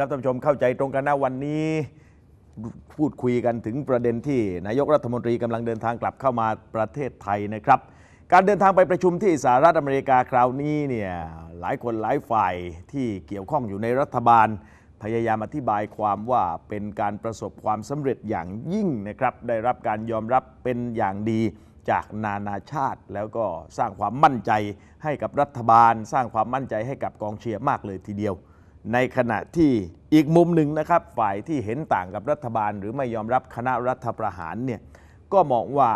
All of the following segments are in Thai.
ครับท่านผู้ชมเข้าใจตรงกันนะวันนี้ พูดคุยกันถึงประเด็นที่นายกรัฐมนตรีกำลังเดินทางกลับเข้ามาประเทศไทยนะครับ การเดินทางไปประชุมที่สหรัฐอเมริกาคราวนี้เนี่ยหลายคนหลายฝ่ายที่เกี่ยวข้องอยู่ในรัฐบาลพยายามอธิบายความว่าเป็นการประสบความสำเร็จอย่างยิ่งนะครับได้รับการยอมรับเป็นอย่างดีจากนานาชาติแล้วก็สร้างความมั่นใจให้กับรัฐบาล สร้างความมั่นใจให้กับกองเชียร์มากเลยทีเดียวในขณะที่อีกมุมหนึ่งนะครับฝ่ายที่เห็นต่างกับรัฐบาล หรือไม่ยอมรับคณะรัฐประหารเนี่ยก็มองว่า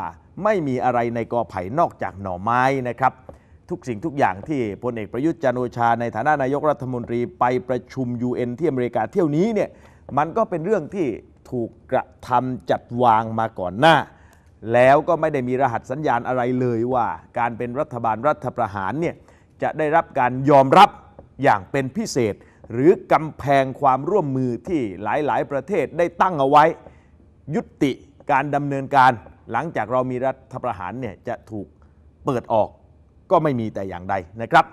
ไม่มีอะไรในกอไผ่นอกจากหน่อไม้นะครับทุกสิ่งทุกอย่างที่พลเอกประยุทธ์จันโอชาในฐานะนายกรัฐมนตรี ไปประชุม UN ที่อเมริกา เที่ยวนี้เนี่ยมันก็เป็นเรื่องที่ถูกกระทำจัดวางมาก่อนหน้า แล้วก็ไม่ได้มีรหัสสัญญาณอะไรเลยว่า การเป็นรัฐบาลรัฐประหารเนี่ยจะได้รับการยอมรับอย่างเป็นพิเศษหรือกำแพงความร่วมมือที่หลาย ๆ ประเทศได้ตั้งเอาไว้ ยุติการดำเนินการ หลังจากเรามีรัฐประหารเนี่ยจะถูกเปิดออกก็ไม่มีแต่อย่างใดนะครับ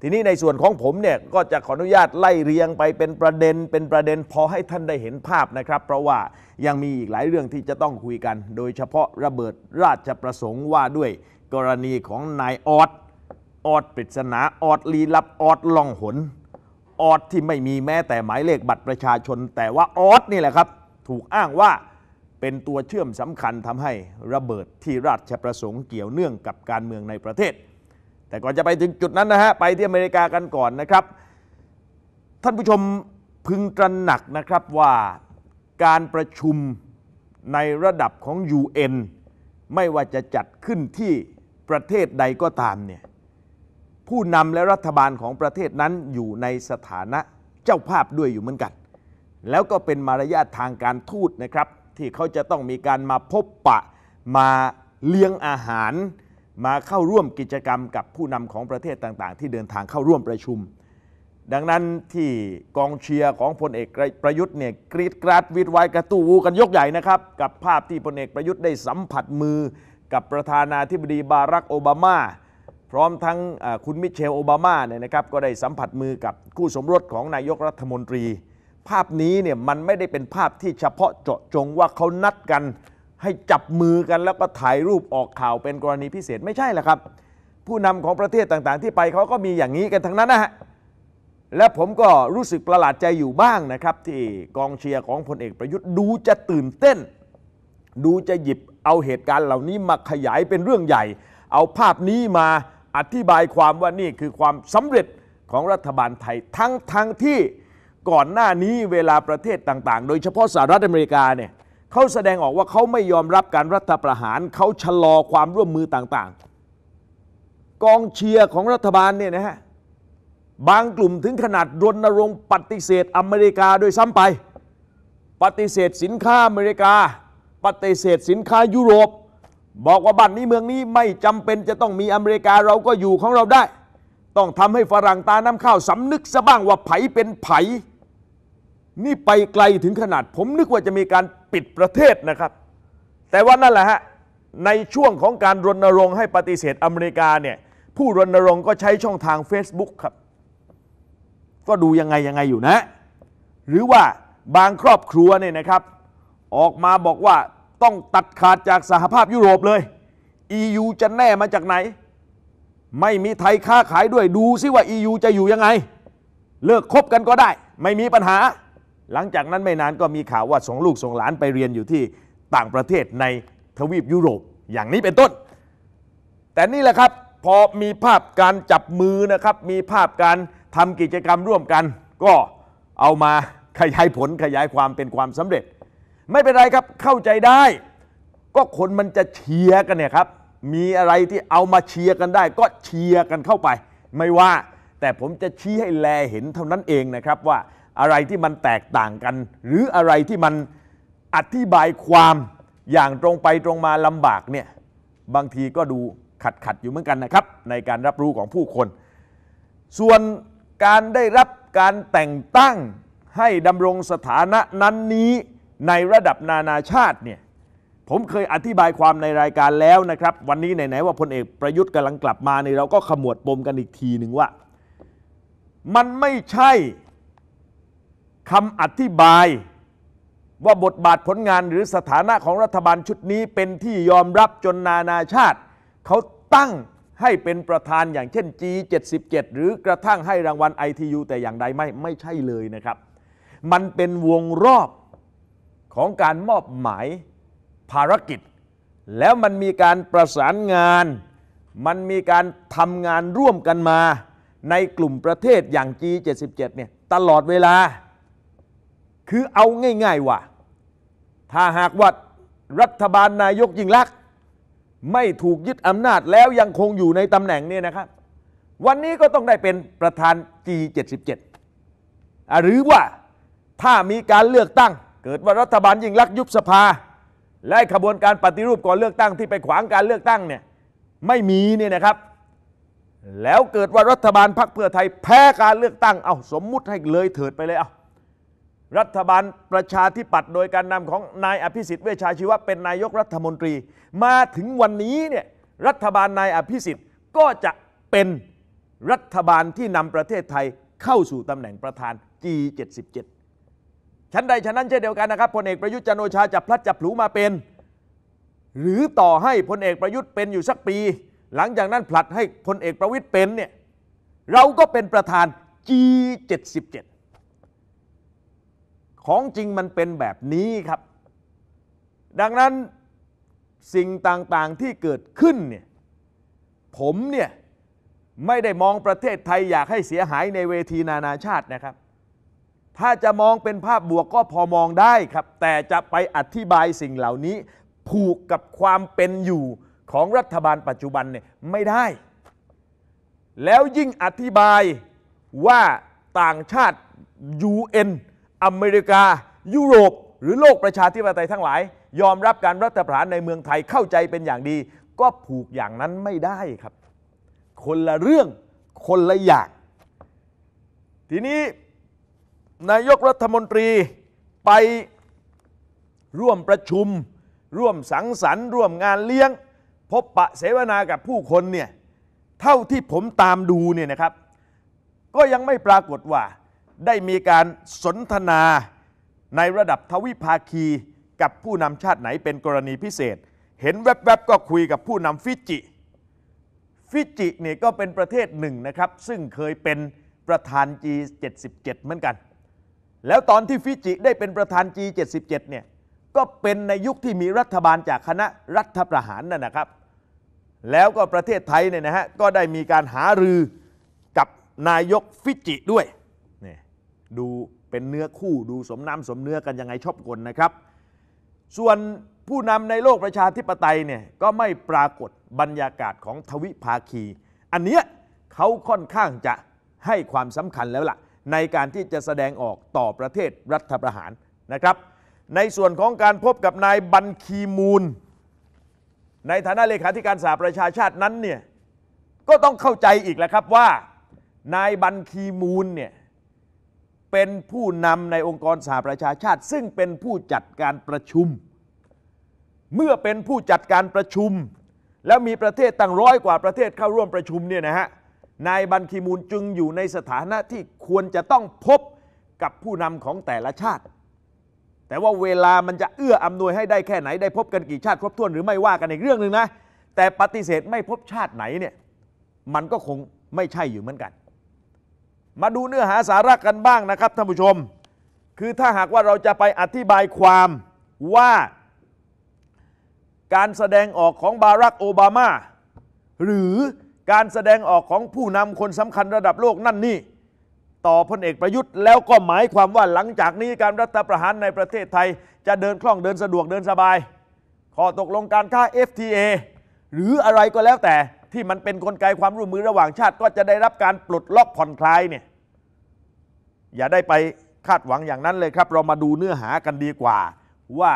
ทีนี้ในส่วนของผมเนี่ยก็จะขออนุญาตไล่เรียงไปเป็นประเด็นเป็นประเด็นพอให้ท่านได้เห็นภาพนะครับเพราะว่ายังมีอีกหลายเรื่องที่จะต้องคุยกัน โดยเฉพาะระเบิดราชประสงค์ว่าด้วยกรณีของนายออดออดปริศนาออดลีลับออดล่องหนออดที่ไม่มีแม้แต่หมายเลขบัตรประชาชน แต่ว่าออดนี่แหละครับถูกอ้างว่าเป็นตัวเชื่อมสำคัญทำให้ระเบิดที่ราชประสงค์เกี่ยวเนื่องกับการเมืองในประเทศ แต่ก่อนจะไปถึงจุดนั้นนะฮะไปที่อเมริกากันก่อนนะครับ ท่านผู้ชมพึงตระหนักนะครับว่าการประชุมในระดับของ UN ไม่ว่าจะจัดขึ้นที่ประเทศใดก็ตามเนี่ยผู้นำและรัฐบาลของประเทศนั้นอยู่ในสถานะเจ้าภาพด้วยอยู่เหมือนกัน แล้วก็เป็นมารยาททางการทูตนะครับที่เขาจะต้องมีการมาพบปะมาเลี้ยงอาหาร มาเข้าร่วมกิจกรรม กับผู้นำของประเทศต่างๆ ที่เดินทางเข้าร่วมประชุม ดังนั้นที่กองเชียร์ของพลเอกประยุทธ์เนี่ยกรีดกราดวิดไวกระตู้วูกันยกใหญ่นะครับ กับภาพที่พลเอกประยุทธ์ได้สัมผัสมือกับประธานาธิบดีบารักโอบามาพร้อมทั้งคุณมิเชล โอบามาเนี่ยนะครับก็ได้สัมผัสมือกับคู่สมรสของนายกรัฐมนตรี ภาพนี้เนี่ยมันไม่ได้เป็นภาพที่เฉพาะเจาะจงว่าเขานัดกันให้จับมือกันแล้วก็ถ่ายรูปออกข่าวเป็นกรณีพิเศษไม่ใช่ละครับ ผู้นำของประเทศต่างๆ ที่ไปเขาก็มีอย่างนี้กันทั้งนั้นนะฮะและผมก็รู้สึกประหลาดใจอยู่บ้างนะครับ ที่กองเชียร์ของพลเอกประยุทธ์ดูจะตื่นเต้นดูจะหยิบเอาเหตุการณ์ เหล่านี้มาขยายเป็นเรื่องใหญ่ เอาภาพนี้มาอธิบายความว่านี่คือความสำเร็จของรัฐบาลไทยทั้งทั้งที่ก่อนหน้านี้เวลาประเทศต่างๆ โดยเฉพาะสหรัฐอเมริกาเนี่ยเขาแสดงออกว่าเขาไม่ยอมรับการรัฐประหารเขาชะลอความร่วมมือต่าง ๆ กองเชียร์ของรัฐบาลเนี่ยนะฮะบางกลุ่มถึงขนาดรณรงค์ปฏิเสธอเมริกาโดยซ้ำไป ปฏิเสธสินค้าอเมริกาปฏิเสธสินค้ายุโรปบอกว่าบ้านนี้เมืองนี้ไม่จำเป็นจะต้องมีอเมริกาเราก็อยู่ของเราได้ ต้องทำให้ฝรั่งตาน้ำข้าวสำนึกซะบ้างว่าไผเป็นไผนี่ไปไกลถึงขนาด ผมนึกว่าจะมีการปิดประเทศนะครับ แต่ว่านั่นแหละฮะ ในช่วงของการรณรงค์ให้ปฏิเสธอเมริกาเนี่ยผู้รณรงค์ก็ใช้ช่องทาง Facebook ครับ ก็ดูยังไงยังไงอยู่นะ หรือว่าบางครอบครัวเนี่ยนะครับ ออกมาบอกว่าต้องตัดขาดจากสหภาพยุโรปเลย EU จะแน่มาจากไหน ไม่มีไทยค้าขายด้วยดูซิว่า EU จะอยู่ยังไง เลิกคบกันก็ได้ ไม่มีปัญหา หลังจากนั้นไม่นานก็มีข่าวว่าสองลูกสองหลานไปเรียนอยู่ที่ต่างประเทศในทวีปยุโรปอย่างนี้เป็นต้น แต่นี่แหละครับ พอมีภาพการจับมือนะครับ มีภาพการทำกิจกรรมร่วมกัน ก็เอามาขยายผลขยายความเป็นความสำเร็จไม่เป็นไรครับเข้าใจได้ก็คนมันจะเชียร์กันเนี่ยครับ มีอะไรที่เอามาเชียร์กันได้ ก็เชียร์กันเข้าไป ไม่ว่าแต่ผมจะชี้ให้แลเห็นเท่านั้นเองนะครับ ว่าอะไรที่มันแตกต่างกัน หรืออะไรที่มันอธิบายความอย่างตรงไปตรงมาลำบากเนี่ยบางทีก็ดูขัดขัดอยู่เหมือนกันนะครับ ในการรับรู้ของผู้คน ส่วนการได้รับการแต่งตั้งให้ดำรงสถานะนั้นนี้ในระดับนานาชาติเนี่ยผมเคยอธิบายความในรายการแล้วนะครับ วันนี้ไหน ๆ ว่าพลเอกประยุทธ์กำลังกลับมาเนี่ยเราก็ขมวดปมกันอีกทีหนึ่งว่า มันไม่ใช่คำอธิบายว่าบทบาทผลงานหรือสถานะของรัฐบาลชุดนี้เป็นที่ยอมรับจนนานาชาติ เขาตั้งให้เป็นประธานอย่างเช่น G77 หรือกระทั่งให้รางวัล ITU แต่อย่างใดไม่ไม่ใช่เลยนะครับ มันเป็นวงรอบของการมอบหมายภารกิจ แล้วมันมีการประสานงาน มันมีการทำงานร่วมกันมาในกลุ่มประเทศอย่าง G77 เนี่ยตลอดเวลา คือเอาง่าย ๆ ว่า ถ้าหากว่ารัฐบาลนายกยิ่งลักษณ์ไม่ถูกยึดอำนาจแล้วยังคงอยู่ในตำแหน่งเนี่ยนะครับ วันนี้ก็ต้องได้เป็นประธาน G77 หรือว่าถ้ามีการเลือกตั้งเกิดว่ารัฐบาลยิ่งลักยุบสภา และขบวนการปฏิรูปก่อนเลือกตั้งที่ไปขวางการเลือกตั้งเนี่ยไม่มีเนี่ยนะครับ แล้วเกิดว่ารัฐบาลพักเพื่อไทยแพ้การเลือกตั้งเอาสมมุติให้เลยเถิดไปเลยเอารัฐบาลประชาธิปัตย์โดยการนำของนายอภิสิทธิ์เวชชาชีวะเป็นนายกรัฐมนตรี มาถึงวันนี้เนี่ยรัฐบาลนายอภิสิทธิ์ก็จะเป็นรัฐบาลที่นำประเทศไทยเข้าสู่ตำแหน่งประธาน G77 ชั้นใดชั้นนั้นเช่นเดียวกันนะครับพลเอกประยุทธ์จันโอชาจะพลัดจับผููมาเป็น หรือต่อให้พลเอกประยุทธ์เป็นอยู่สักปี หลังจากนั้นผลัดให้พลเอกประวิทย์เป็นเนี่ยเราก็เป็นประธาน G77 ของจริงมันเป็นแบบนี้ครับ ดังนั้นสิ่งต่างๆที่เกิดขึ้นเนี่ยผมเนี่ยไม่ได้มองประเทศไทยอยากให้เสียหายในเวทีนานาชาตินะครับถ้าจะมองเป็นภาพบวกก็พอมองได้ครับ แต่จะไปอธิบายสิ่งเหล่านี้ ผูกกับความเป็นอยู่ของรัฐบาลปัจจุบันเนี่ยไม่ได้ แล้วยิ่งอธิบายว่าต่างชาติ UN อเมริกา ยุโรป หรือโลกประชาธิปไตยทั้งหลาย ยอมรับการรัฐประหารในเมืองไทยเข้าใจเป็นอย่างดี ก็ผูกอย่างนั้นไม่ได้ครับ คนละเรื่องคนละอย่างทีนี้นายกรัฐมนตรีไปร่วมประชุม ร่วมสังสรรค์ ร่วมงานเลี้ยง พบปะเสวนากับผู้คนเนี่ยเท่าที่ผมตามดูเนี่ยนะครับ ก็ยังไม่ปรากฏว่าได้มีการสนทนาในระดับทวิภาคีกับผู้นำชาติไหนเป็นกรณีพิเศษ เห็นแวบๆก็คุยกับผู้นำฟิจิ ฟิจิเนี่ยก็เป็นประเทศหนึ่งนะครับซึ่งเคยเป็นประธาน G77 เหมือนกันแล้วตอนที่ฟิจิได้เป็นประธาน G77 เนี่ยก็เป็นในยุคที่มีรัฐบาลจากคณะรัฐประหารนั่นนะครับแล้วก็ประเทศไทยเนี่ยนะฮะก็ได้มีการหารือกับนายกฟิจิด้วยนี่ดูเป็นเนื้อคู่ดูสมน้ำสมเนื้อกันยังไงชอบกลนะครับ ส่วนผู้นำในโลกประชาธิปไตยเนี่ยก็ไม่ปรากฏบรรยากาศของทวิภาคี อันเนี้ยเขาค่อนข้างจะให้ความสำคัญแล้วล่ะในการที่จะแสดงออกต่อประเทศรัฐประหารนะครับ ในส่วนของการพบกับนายบันคีมูลในฐานะเลขาธิการสหประชาชาตินั้นเนี่ยก็ต้องเข้าใจอีกแล้วครับว่า นายบันคีมูลเนี่ยเป็นผู้นำในองค์กรสหประชาชาติ ซึ่งเป็นผู้จัดการประชุม เมื่อเป็นผู้จัดการประชุม แล้วมีประเทศตั้งร้อยกว่าประเทศเข้าร่วมประชุมเนี่ยนะฮะนายบันคีมูลจึงอยู่ในสถานะที่ควรจะต้องพบกับผู้นำของแต่ละชาติ แต่ว่าเวลามันจะเอื้ออำนวยให้ได้แค่ไหน ได้พบกันกี่ชาติครบถ้วนหรือไม่ว่ากันอีกเรื่องหนึ่งนะ แต่ปฏิเสธไม่พบชาติไหนเนี่ยมันก็คงไม่ใช่อยู่เหมือนกัน มาดูเนื้อหาสาระกันบ้างนะครับท่านผู้ชม คือถ้าหากว่าเราจะไปอธิบายความว่า การแสดงออกของบารักโอบามา หรือการแสดงออกของผู้นำคนสำคัญระดับโลกนั่นนี่ต่อพลเอกประยุทธ์แล้วก็หมายความว่าหลังจากนี้การรัฐประหารในประเทศไทย จะเดินคล่องเดินสะดวกเดินสบายขอตกลงการค้า FTA หรืออะไรก็แล้วแต่ที่มันเป็นนกลไกความร่วมมือระหว่างชาติก็จะได้รับการปลดล็อกผ่อนคลายเนี่ยอย่าได้ไปคาดหวังอย่างนั้นเลยครับ เรามาดูเนื้อหากันดีกว่าว่า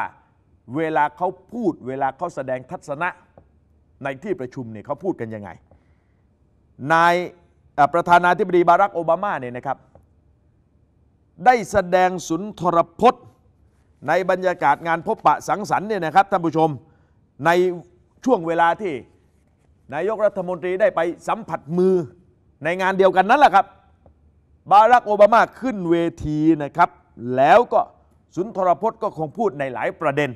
เวลาเขาพูดเวลาเขาแสดงทัศนะในที่ประชุมเนี่ยเขาพูดกันยังไงนายประธานาธิบดีบารักโอบามาเนี่ยนะครับ ได้แสดงสุนทรพจน์ ในบรรยากาศงานพบปะสังสรรค์เนี่ยนะครับท่านผู้ชมในช่วงเวลาที่นายกรัฐมนตรีได้ไปสัมผัสมือในงานเดียวกันนั่นแหละครับ บารักโอบามาขึ้นเวทีนะครับ แล้วก็สุนทรพจน์ก็คงพูดในหลายประเด็น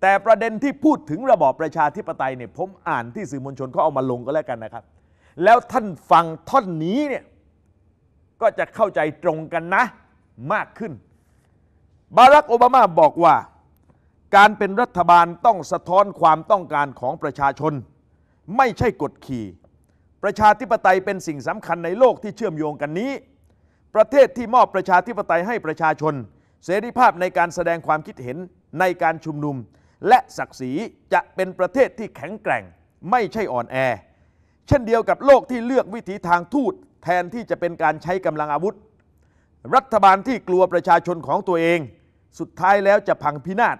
แต่ประเด็นที่พูดถึงระบอบประชาธิปไตยเนี่ยผมอ่านที่สื่อมวลชนเขาเอามาลงก็แล้วกันนะครับแล้วท่านฟังท่อนนี้เนี่ยก็จะเข้าใจตรงกันนะ มากขึ้น บารัก โอบามา บอกว่า การเป็นรัฐบาลต้องสะท้อนความต้องการของประชาชน ไม่ใช่กดขี่ ประชาธิปไตยเป็นสิ่งสำคัญในโลกที่เชื่อมโยงกันนี้ ประเทศที่มอบประชาธิปไตยให้ประชาชน เสรีภาพในการแสดงความคิดเห็นในการชุมนุม และศักดิ์ศรีจะเป็นประเทศที่แข็งแกร่ง ไม่ใช่อ่อนแอเช่นเดียวกับโลกที่เลือกวิถีทางทูต แทนที่จะเป็นการใช้กำลังอาวุธรัฐบาลที่กลัวประชาชนของตัวเอง สุดท้ายแล้วจะพังพินาศ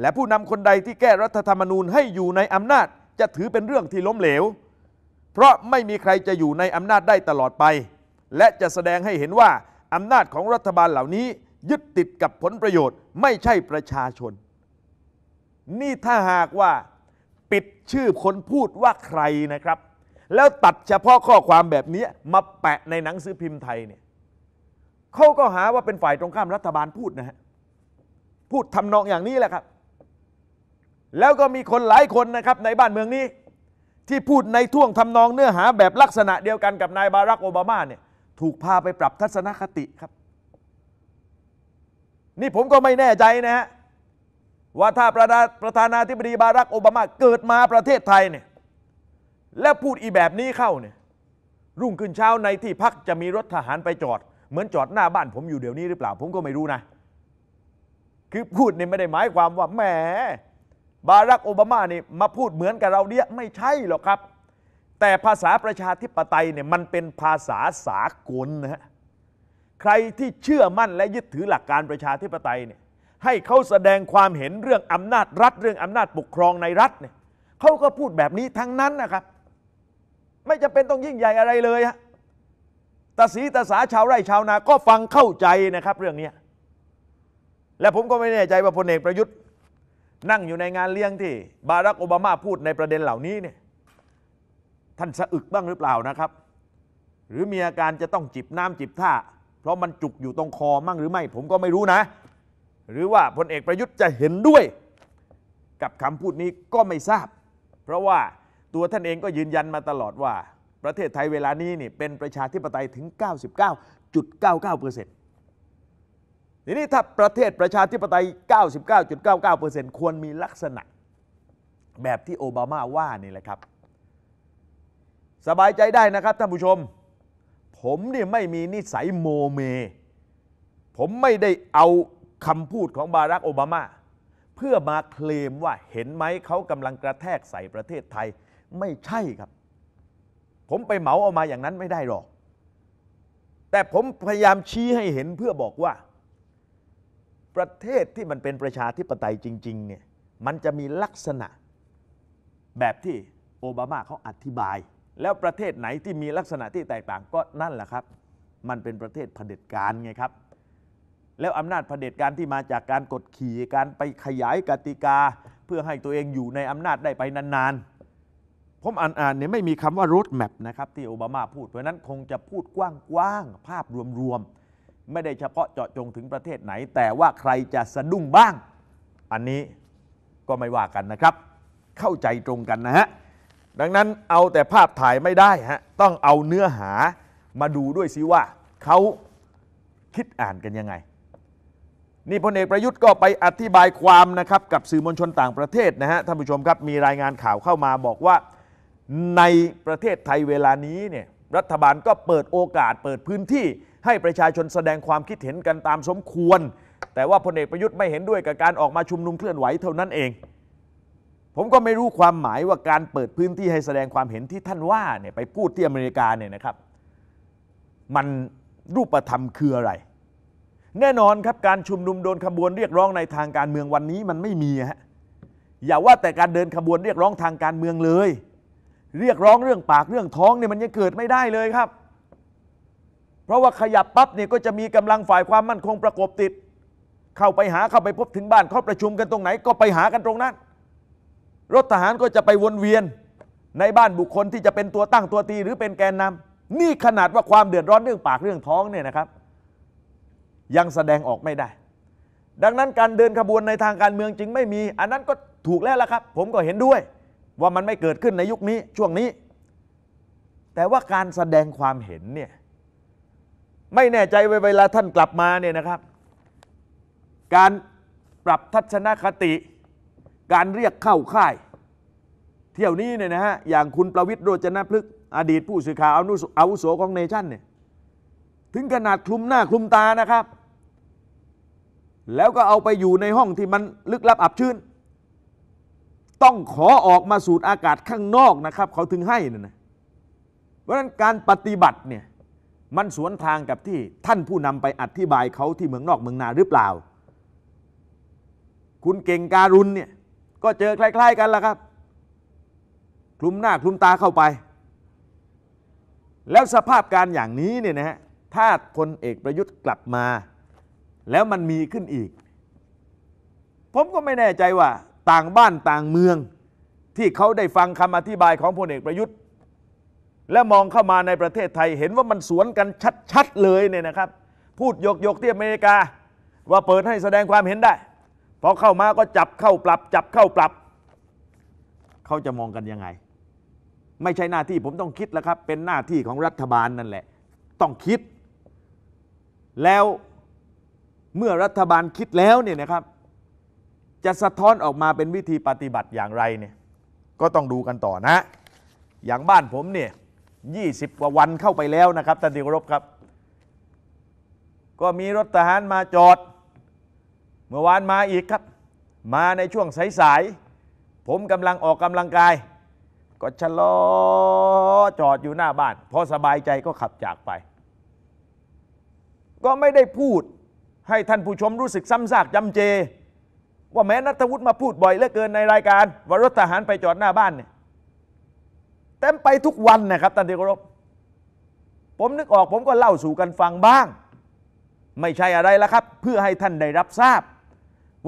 และผู้นำคนใดที่แก้รัฐธรรมนูญให้อยู่ในอำนาจจะถือเป็นเรื่องที่ล้มเหลว เพราะไม่มีใครจะอยู่ในอำนาจได้ตลอดไป และจะแสดงให้เห็นว่าอำนาจของรัฐบาลเหล่านี้ ยึดติดกับผลประโยชน์ ไม่ใช่ประชาชน นี่ถ้าหากว่า ปิดชื่อคนพูดว่าใครนะครับแล้วตัดเฉพาะข้อความแบบนี้มาแปะในหนังสือพิมพ์ไทยเนี่ยเขาก็หาว่าเป็นฝ่ายตรงข้ามรัฐบาลพูดนะฮะ พูดทำนองอย่างนี้แหละครับ แล้วก็มีคนหลายคนนะครับในบ้านเมืองนี้ ที่พูดในท่วงทำนองเนื้อหาแบบลักษณะเดียวกันกับนายบารักโอบามาเนี่ย ถูกพาไปปรับทัศนคติครับ นี่ผมก็ไม่แน่ใจนะฮะว่าถ้าประธานาธิบดีบารักโอบามาเกิดมาประเทศไทยเนี่ยแล้วพูดอีแบบนี้เข้าเนี่ยรุ่งขึ้นเช้าในที่พักจะมีรถทหารไปจอด เหมือนจอดหน้าบ้านผมอยู่เดี๋ยวนี้หรือเปล่า ผมก็ไม่รู้นะ คือพูดเนี่ยไม่ได้หมายความว่าแหม บารักโอบามานี่มาพูดเหมือนกับเราเนี่ยไม่ใช่หรอกครับ แต่ภาษาประชาธิปไตยเนี่ยมันเป็นภาษาสากลนะฮะใครที่เชื่อมั่นและยึดถือหลักการประชาธิปไตยเนี่ยให้เขาแสดงความเห็นเรื่องอำนาจรัฐเรื่องอำนาจปกครองในรัฐเนี่ยเขาก็พูดแบบนี้ทั้งนั้นนะครับไม่จะเป็นต้องยิ่งใหญ่อะไรเลยฮะ ตาสีตาสาชาวไร่ชาวนา ก็ฟังเข้าใจนะครับเรื่องนี้ และผมก็ไม่แน่ใจว่าพลเอกประยุทธ์ นั่งอยู่ในงานเลี้ยงที่บารักโอบามาพูดในประเด็นเหล่านี้เนี่ยท่านสะอึกบ้างหรือเปล่านะครับ หรือมีอาการจะต้องจิบน้ำจิบท่า เพราะมันจุกอยู่ตรงคอมั่งหรือไม่ผมก็ไม่รู้นะ หรือว่าพลเอกประยุทธ์จะเห็นด้วย กับคำพูดนี้ก็ไม่ทราบ เพราะว่าตัวท่านเองก็ยืนยันมาตลอดว่า ประเทศไทยเวลานี้นี่เป็นประชาธิปไตยถึง 99.99%ทีนี้ถ้าประเทศประชาธิปไตย 99.99%ควรมีลักษณะแบบที่โอบามาว่านี่แหละครับ สบายใจได้นะครับท่านผู้ชม ผมเนี่ยไม่มีนิสัยโมเม ผมไม่ได้เอาคำพูดของบารักโอบามา เพื่อมาเคลมว่าเห็นไหมเขากำลังกระแทกใส่ประเทศไทยไม่ใช่ครับ ผมไปเหมาเอามาอย่างนั้นไม่ได้หรอก แต่ผมพยายามชี้ให้เห็นเพื่อบอกว่า ประเทศที่มันเป็นประชาธิปไตยจริงๆเนี่ย มันจะมีลักษณะแบบที่โอบามาเขาอธิบาย แล้วประเทศไหนที่มีลักษณะที่แตกต่างก็นั่นแหละครับ มันเป็นประเทศเผด็จการไงครับ แล้วอำนาจเผด็จการที่มาจากการกดขี่ การไปขยายกติกา เพื่อให้ตัวเองอยู่ในอำนาจได้ไปนานๆผมอ่านอ่านเนี่ยไม่มีคำว่ารูทแมปนะครับที่โอบามาพูดเพราะนั้นคงจะพูดกว้างกว้างภาพรวมๆ ไม่ได้เฉพาะเจาะจงถึงประเทศไหนแต่ว่าใครจะสะดุ้งบ้าง อันนี้ก็ไม่ว่ากันนะครับเข้าใจตรงกันนะฮะดังนั้นเอาแต่ภาพถ่ายไม่ได้ฮะต้องเอาเนื้อหามาดูด้วยซิว่า เขาคิดอ่านกันยังไง นี่พลเอกประยุทธ์ก็ไปอธิบายความนะครับกับสื่อมวลชนต่างประเทศนะฮะท่านผู้ชมครับมีรายงานข่าวเข้ามาบอกว่าในประเทศไทยเวลานี้เนี่ยรัฐบาลก็เปิดโอกาสเปิดพื้นที่ให้ประชาชนแสดงความคิดเห็นกันตามสมควร แต่ว่าพลเอกประยุทธ์ไม่เห็นด้วยกับการออกมาชุมนุมเคลื่อนไหวเท่านั้นเอง ผมก็ไม่รู้ความหมายว่าการเปิดพื้นที่ให้แสดงความเห็นที่ท่านว่าเนี่ยไปพูดที่อเมริกาเนี่ยนะครับ มันรูปธรรมคืออะไร แน่นอนครับการชุมนุมโดนขบวนเรียกร้องในทางการเมืองวันนี้มันไม่มีฮะอย่าว่าแต่การเดินขบวนเรียกร้องทางการเมืองเลยเรียกร้องเรื่องปากเรื่องท้องเนี่ยมันยังเกิดไม่ได้เลยครับ เพราะว่าขยับปั๊บเนี่ยก็จะมีกำลังฝ่ายความมั่นคงประกบติด เข้าไปหาเข้าไปพบถึงบ้านเขาประชุมกันตรงไหนก็ไปหากันตรงนั้น รถทหารก็จะไปวนเวียนในบ้านบุคคลที่จะเป็นตัวตั้งตัวตีหรือเป็นแกนนำ นี่ขนาดว่าความเดือดร้อนเรื่องปากเรื่องท้องเนี่ยนะครับ ยังแสดงออกไม่ได้ ดังนั้นการเดินขบวนในทางการเมืองจึงไม่มี อันนั้นก็ถูกแล้วละครับ ผมก็เห็นด้วยว่ามันไม่เกิดขึ้นในยุคนี้ช่วงนี้ แต่ว่าการแสดงความเห็นเนี่ยไม่แน่ใจเวลาท่านกลับมาเนี่ยนะครับ การปรับทัศนคติ การเรียกเข้าค่าย เที่ยวนี้เนี่ยนะฮะอย่างคุณประวิทย์โรจนพฤกษ์อดีตผู้สื่อข่าวอาวุโสของเนชั่นเนี่ยถึงขนาดคลุมหน้าคลุมตานะครับ แล้วก็เอาไปอยู่ในห้องที่มันลึกลับอับชื้นต้องขอออกมาสูดอากาศข้างนอกนะครับ เขาถึงให้นะเพราะฉะนั้นการปฏิบัติเนี่ยมันสวนทางกับที่ท่านผู้นำไปอธิบายเขาที่เมืองนอกเมืองนาหรือเปล่า คุณเก่งการุณเนี่ยก็เจอคล้ายๆกันละครับ คลุมหน้าคลุมตาเข้าไป แล้วสภาพการอย่างนี้เนี่ยนะฮะถ้าพลเอกประยุทธ์กลับมา แล้วมันมีขึ้นอีก ผมก็ไม่แน่ใจว่าต่างบ้านต่างเมืองที่เขาได้ฟังคำอธิบายของพลเอกประยุทธ์ และมองเข้ามาในประเทศไทยเห็นว่ามันสวนกันชัดๆเลยเนี่ยนะครับ พูดยกยกที่อเมริกา ว่าเปิดให้แสดงความเห็นได้ พอเข้ามาก็จับเข้าปรับจับเข้าปรับเขาจะมองกันยังไง ไม่ใช่หน้าที่ผมต้องคิดแล้วครับ เป็นหน้าที่ของรัฐบาลนั่นแหละ ต้องคิด แล้วเมื่อรัฐบาลคิดแล้วเนี่ยนะครับจะสะท้อนออกมาเป็นวิธีปฏิบัติอย่างไรเนี่ยก็ต้องดูกันต่อนะ อย่างบ้านผมเนี่ยยี่สิบกว่าวันเข้าไปแล้วนะครับท่านที่เคารพครับ ก็มีรถทหารมาจอด เมื่อวานมาอีกครับ มาในช่วงสาย ๆ ผมกำลังออกกำลังกาย ก็ชะลอจอดอยู่หน้าบ้านพอสบายใจก็ขับจากไป ก็ไม่ได้พูดให้ท่านผู้ชมรู้สึกซ้ำซากจำเจว่าแม้นัทวุฒิมาพูดบ่อยเหลือเกินในรายการว่ารถทหารไปจอดหน้าบ้านเนี่ยเต็มไปทุกวันนะครับท่านที่เคารพผมนึกออกผมก็เล่าสู่กันฟังบ้าง ไม่ใช่อะไรละครับ เพื่อให้ท่านได้รับทราบ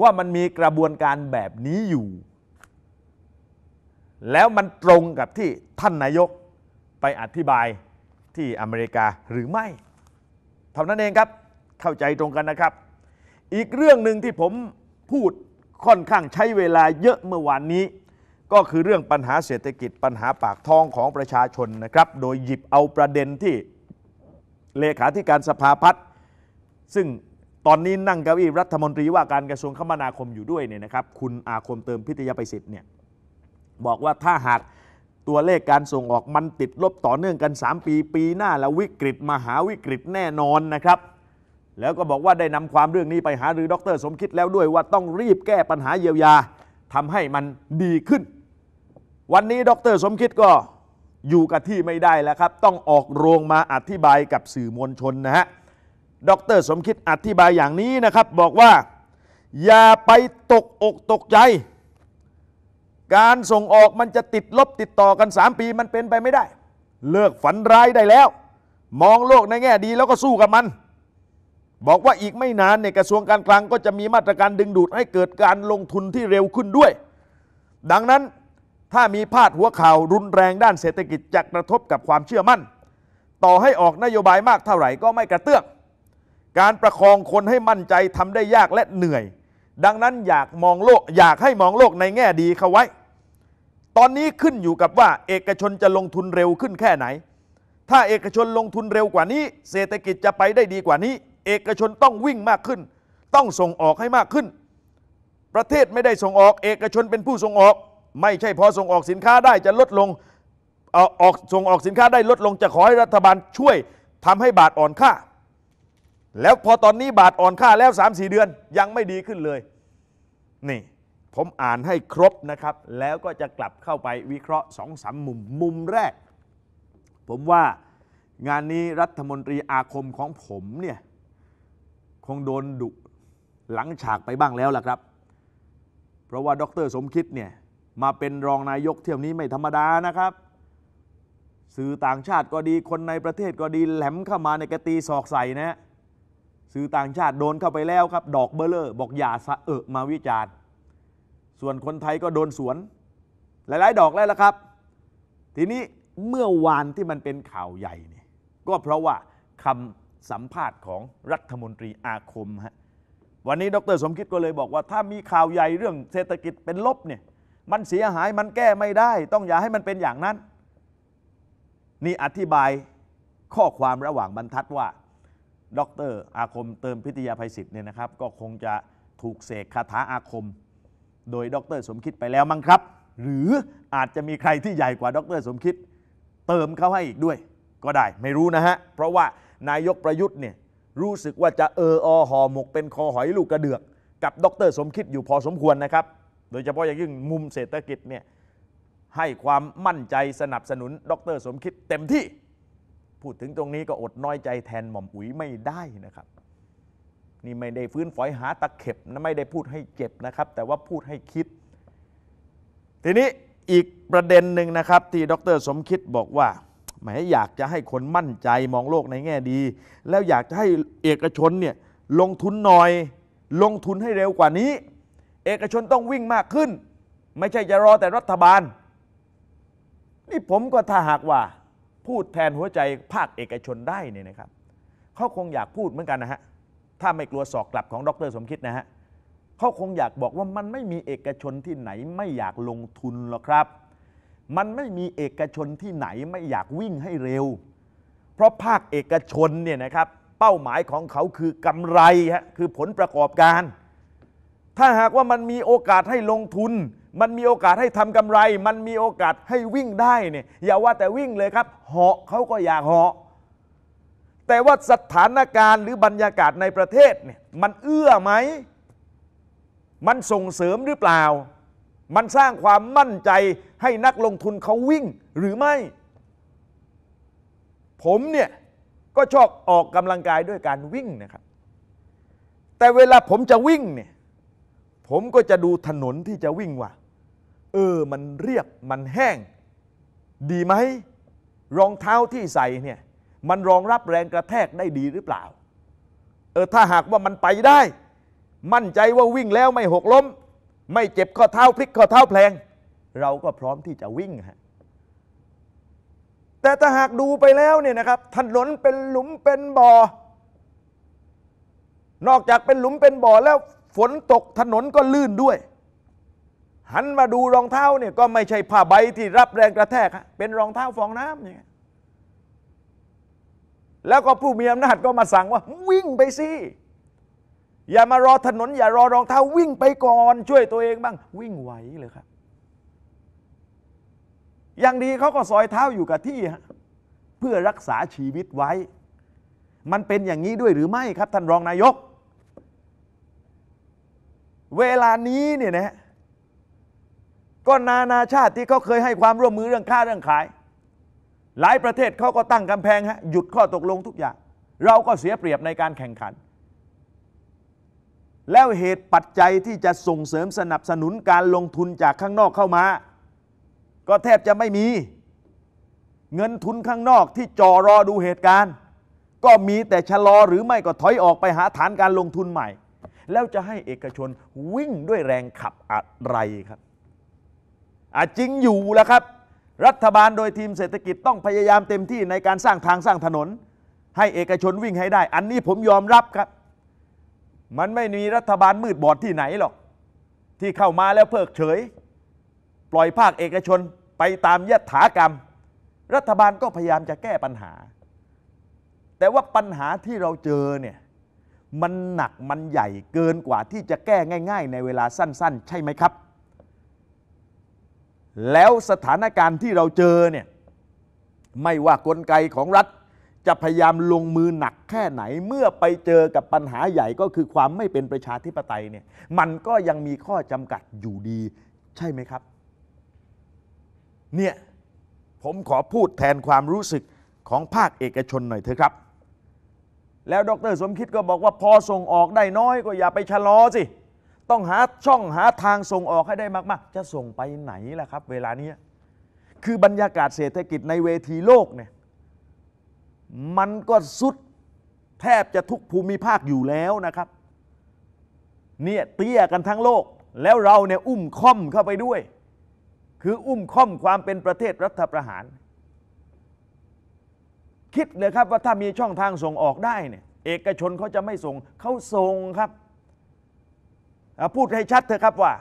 ว่ามันมีกระบวนการแบบนี้อยู่ แล้วมันตรงกับที่ท่านนายกไปอธิบายที่อเมริกาหรือไม่เท่านั้นเองครับเข้าใจตรงกันนะครับ อีกเรื่องหนึ่งที่ผมพูดค่อนข้างใช้เวลาเยอะเมื่อวานนี้ ก็คือเรื่องปัญหาเศรษฐกิจปัญหาปากท้องของประชาชนนะครับโดยหยิบเอาประเด็นที่ เลขาธิการสภาพัฒน์ซึ่งตอนนี้นั่งเก้าอี้รัฐมนตรีว่าการกระทรวงคมนาคมอยู่ด้วยเนี่ยนะครับ คุณอาคมเติมพิทยาไปสิทธิ์เนี่ยบอกว่าถ้าหากตัวเลขการส่งออกมันติดลบต่อเนื่องกัน 3 ปี ปีหน้าและวิกฤตมหาวิกฤตแน่นอนนะครับแล้วก็บอกว่าได้นำความเรื่องนี้ไปหารือดร สมคิดแล้วด้วยว่าต้องรีบแก้ปัญหาเยียวยาทำให้มันดีขึ้น วันนี้ดรสมคิดก็อยู่กับที่ไม่ได้แล้วครับ ต้องออกโรงมาอธิบายกับสื่อมวลชนนะฮะดรสมคิดอธิบายอย่างนี้นะครับ บอกว่า อย่าไปตกอกตกใจ การส่งออกมันจะติดลบติดต่อกัน 3 ปีมันเป็นไปไม่ได้ เลิกฝันร้ายได้แล้ว มองโลกในแง่ดีแล้วก็สู้กับมันบอกว่าอีกไม่นานในกระทรวงการคลังก็จะมีมาตรการดึงดูดให้เกิดการลงทุนที่เร็วขึ้นด้วย ดังนั้นถ้ามีพาดหัวข่าวรุนแรงด้านเศรษฐกิจจะกระทบกับความเชื่อมั่น ต่อให้ออกนโยบายมากเท่าไหร่ก็ไม่กระเตื้อง การประคองคนให้มั่นใจทำได้ยากและเหนื่อย ดังนั้นอยากมองโลก อยากให้มองโลกในแง่ดีเข้าไว้ ตอนนี้ขึ้นอยู่กับว่าเอกชนจะลงทุนเร็วขึ้นแค่ไหน ถ้าเอกชนลงทุนเร็วกว่านี้ เศรษฐกิจจะไปได้ดีกว่านี้เอกชนต้องวิ่งมากขึ้น ต้องส่งออกให้มากขึ้น ประเทศไม่ได้ส่งออก เอกชนเป็นผู้ส่งออก ไม่ใช่พอส่งออกสินค้าได้จะลดลงอออกส่งออกสินค้าได้ลดลงจะขอให้รัฐบาลช่วยทำให้บาทอ่อนค่า แล้วพอตอนนี้บาทอ่อนค่าแล้ว 3-4 เดือนยังไม่ดีขึ้นเลย นี่ผมอ่านให้ครบนะครับ แล้วก็จะกลับเข้าไปวิเคราะห์สองสามมุม มุมแรก ผมว่างานนี้รัฐมนตรีอาคมของผมเนี่ยคงโดนดุหลังฉากไปบ้างแล้วล่ะครับ เพราะว่าดรสมคิดเนี่ยมาเป็นรองนายกเที่ยวนี้ไม่ธรรมดานะครับ สื่อต่างชาติก็ดีคนในประเทศก็ดีแหลมเข้ามาในกระตีศอกใส่นะสื่อต่างชาติโดนเข้าไปแล้วครับ ดอกเบลเลอร์ บอกอย่าสะเอะมาวิจารณ์ ส่วนคนไทยก็โดนสวน หลายๆ ดอกแล้วล่ะครับ ทีนี้เมื่อวานที่มันเป็นข่าวใหญ่เนี่ยก็เพราะว่าคำสัมภาษณ์ของรัฐมนตรีอาคมฮะวันนี้ดรสมคิดก็เลยบอกว่า ถ้ามีข่าวใหญ่เรื่องเศรษฐกิจเป็นลบเนี่ยมันเสียหายมันแก้ไม่ได้ ต้องอย่าให้มันเป็นอย่างนั้น นี่อธิบายข้อความระหว่างบรรทัดว่า ดรอาคมเติมพิทยาภัยศิษย์เนี่ยนะครับก็คงจะถูกเสกคาถาอาคม โดยดรสมคิดไปแล้วมั้งครับ หรืออาจจะมีใครที่ใหญ่กว่าดรสมคิด เติมเขาให้อีกด้วยก็ได้ไม่รู้นะฮะเพราะว่านายกประยุทธ์เนี่ยรู้สึกว่าจะเอออห่อหมกเป็นคอหอยลูกกระเดือกกับดร สมคิดอยู่พอสมควรนะครับ โดยเฉพาะอย่างยิ่งมุมเศรษฐกิจเนี่ยให้ความมั่นใจสนับสนุนดร สมคิดเต็มที่ พูดถึงตรงนี้ก็อดน้อยใจแทนหม่อมอุ๋ยไม่ได้นะครับนี่ ไม่ได้ฟื้นฝอยหาตะเข็บนะไม่ได้พูดให้เจ็บนะครับแต่ว่าพูดให้คิด ทีนี้อีกประเด็นหนึ่งนะครับที่ดร สมคิดบอกว่าแหมอยากจะให้คนมั่นใจมองโลกในแง่ดี แล้วอยากจะให้เอกชนเนี่ยลงทุนหน่อย ลงทุนให้เร็วกว่านี้ เอกชนต้องวิ่งมากขึ้น ไม่ใช่จะรอแต่รัฐบาล นี่ผมก็ถ้าหากว่าพูดแทนหัวใจภาคเอกชนได้เนี่ยนะครับเขาคงอยากพูดเหมือนกันนะฮะถ้าไม่กลัวสอกกลับของดรสมคิดนะฮะเขาคงอยากบอกว่ามันไม่มีเอกชนที่ไหนไม่อยากลงทุนหรอกครับมันไม่มีเอกชนที่ไหนไม่อยากวิ่งให้เร็ว เพราะภาคเอกชนเนี่ยนะครับเป้าหมายของเขาคือกำไรฮะคือผลประกอบการ ถ้าหากว่ามันมีโอกาสให้ลงทุน มันมีโอกาสให้ทำกำไร มันมีโอกาสให้วิ่งได้เนี่ยอย่าว่าแต่วิ่งเลยครับเหาะเขาก็อยากเหาะ แต่ว่าสถานการณ์หรือบรรยากาศในประเทศเนี่ยมันเอื้อไหม มันส่งเสริมหรือเปล่ามันสร้างความมั่นใจให้นักลงทุนเขาวิ่งหรือไม่ ผมเนี่ยก็ชอบออกกำลังกายด้วยการวิ่งนะครับ แต่เวลาผมจะวิ่งเนี่ย ผมก็จะดูถนนที่จะวิ่งว่าเออ มันเรียบมันแห้ง ดีไหม รองเท้าที่ใส่เนี่ย มันรองรับแรงกระแทกได้ดีหรือเปล่า เออ ถ้าหากว่ามันไปได้ มั่นใจว่าวิ่งแล้วไม่หกล้มไม่เจ็บข้อเท้าพลิกข้อเท้าแพลง เราก็พร้อมที่จะวิ่งฮะแต่ถ้าหากดูไปแล้วเนี่ยนะครับถนนเป็นหลุมเป็นบ่อ นอกจากเป็นหลุมเป็นบ่อแล้วฝนตกถนนก็ลื่นด้วย หันมาดูรองเท้าเนี่ยก็ไม่ใช่ผ้าใบที่รับแรงกระแทกฮะเป็นรองเท้าฟองน้ำอย่างเงี้ยแล้วก็ผู้มีอำนาจก็มาสั่งว่าวิ่งไปสิอย่ามารอถนน อย่ารอรองเท้าวิ่งไปก่อน ช่วยตัวเองบ้างวิ่งไหวเลยครับ อย่างดีเขาก็ซอยเท้าอยู่กับที่ เพื่อรักษาชีวิตไว้ มันเป็นอย่างนี้ด้วยหรือไม่ครับ ท่านรองนายก เวลานี้เนี่ยนะก็นานาชาติที่เขาเคยให้ความร่วมมือเรื่องค่าเรื่องขาย หลายประเทศเขาก็ตั้งกำแพงฮะหยุดข้อตกลงทุกอย่าง เราก็เสียเปรียบในการแข่งขันแล้วเหตุปัจจัยที่จะส่งเสริมสนับสนุนการลงทุนจากข้างนอกเข้ามา ก็แทบจะไม่มีเงินทุนข้างนอกที่จ่อรอดูเหตุการณ์ ก็มีแต่ชะลอหรือไม่ก็ถอยออกไปหาฐานการลงทุนใหม่ แล้วจะให้เอกชนวิ่งด้วยแรงขับอะไรครับอาจริงอยู่แล้วครับ รัฐบาลโดยทีมเศรษฐกิจต้องพยายามเต็มที่ในการสร้างทางสร้างถนน ให้เอกชนวิ่งให้ได้ อันนี้ผมยอมรับครับมันไม่มีรัฐบาลมืดบอดที่ไหนหรอกที่เข้ามาแล้วเพิกเฉย ปล่อยภาคเอกชนไปตามยถากรรม รัฐบาลก็พยายามจะแก้ปัญหา แต่ว่าปัญหาที่เราเจอเนี่ยมันหนักมันใหญ่เกินกว่าที่จะแก้ง่ายๆในเวลาสั้น ๆ ใช่ไหมครับ แล้วสถานการณ์ที่เราเจอเนี่ยไม่ว่ากลไกของรัฐจะพยายามลงมือหนักแค่ไหนเมื่อไปเจอกับปัญหาใหญ่ก็คือความไม่เป็นประชาธิปไตยเนี่ยมันก็ยังมีข้อจำกัดอยู่ดี ใช่ไหมครับ เนี่ย ผมขอพูดแทนความรู้สึกของภาคเอกชนหน่อยเถอะครับ แล้วดร สมคิดก็บอกว่าพอส่งออกได้น้อยก็อย่าไปชะลอสิ ต้องหาช่องหาทางส่งออกให้ได้มากๆ จะส่งไปไหนล่ะครับ เวลานี้คือบรรยากาศเศรษฐกิจในเวทีโลกเนี่ยมันก็สุดแทบจะทุกภูมิภาคอยู่แล้วนะครับ เนี่ยเตี้ยกันทั้งโลก แล้วเราเนี่ยอุ้มค่อมเข้าไปด้วย คืออุ้มค่อมความเป็นประเทศรัฐประหาร คิดเลยครับว่าถ้ามีช่องทางส่งออกได้เนี่ยเอกชนเขาจะไม่ส่ง เขาส่งครับ พูดให้ชัดเถอะครับว่า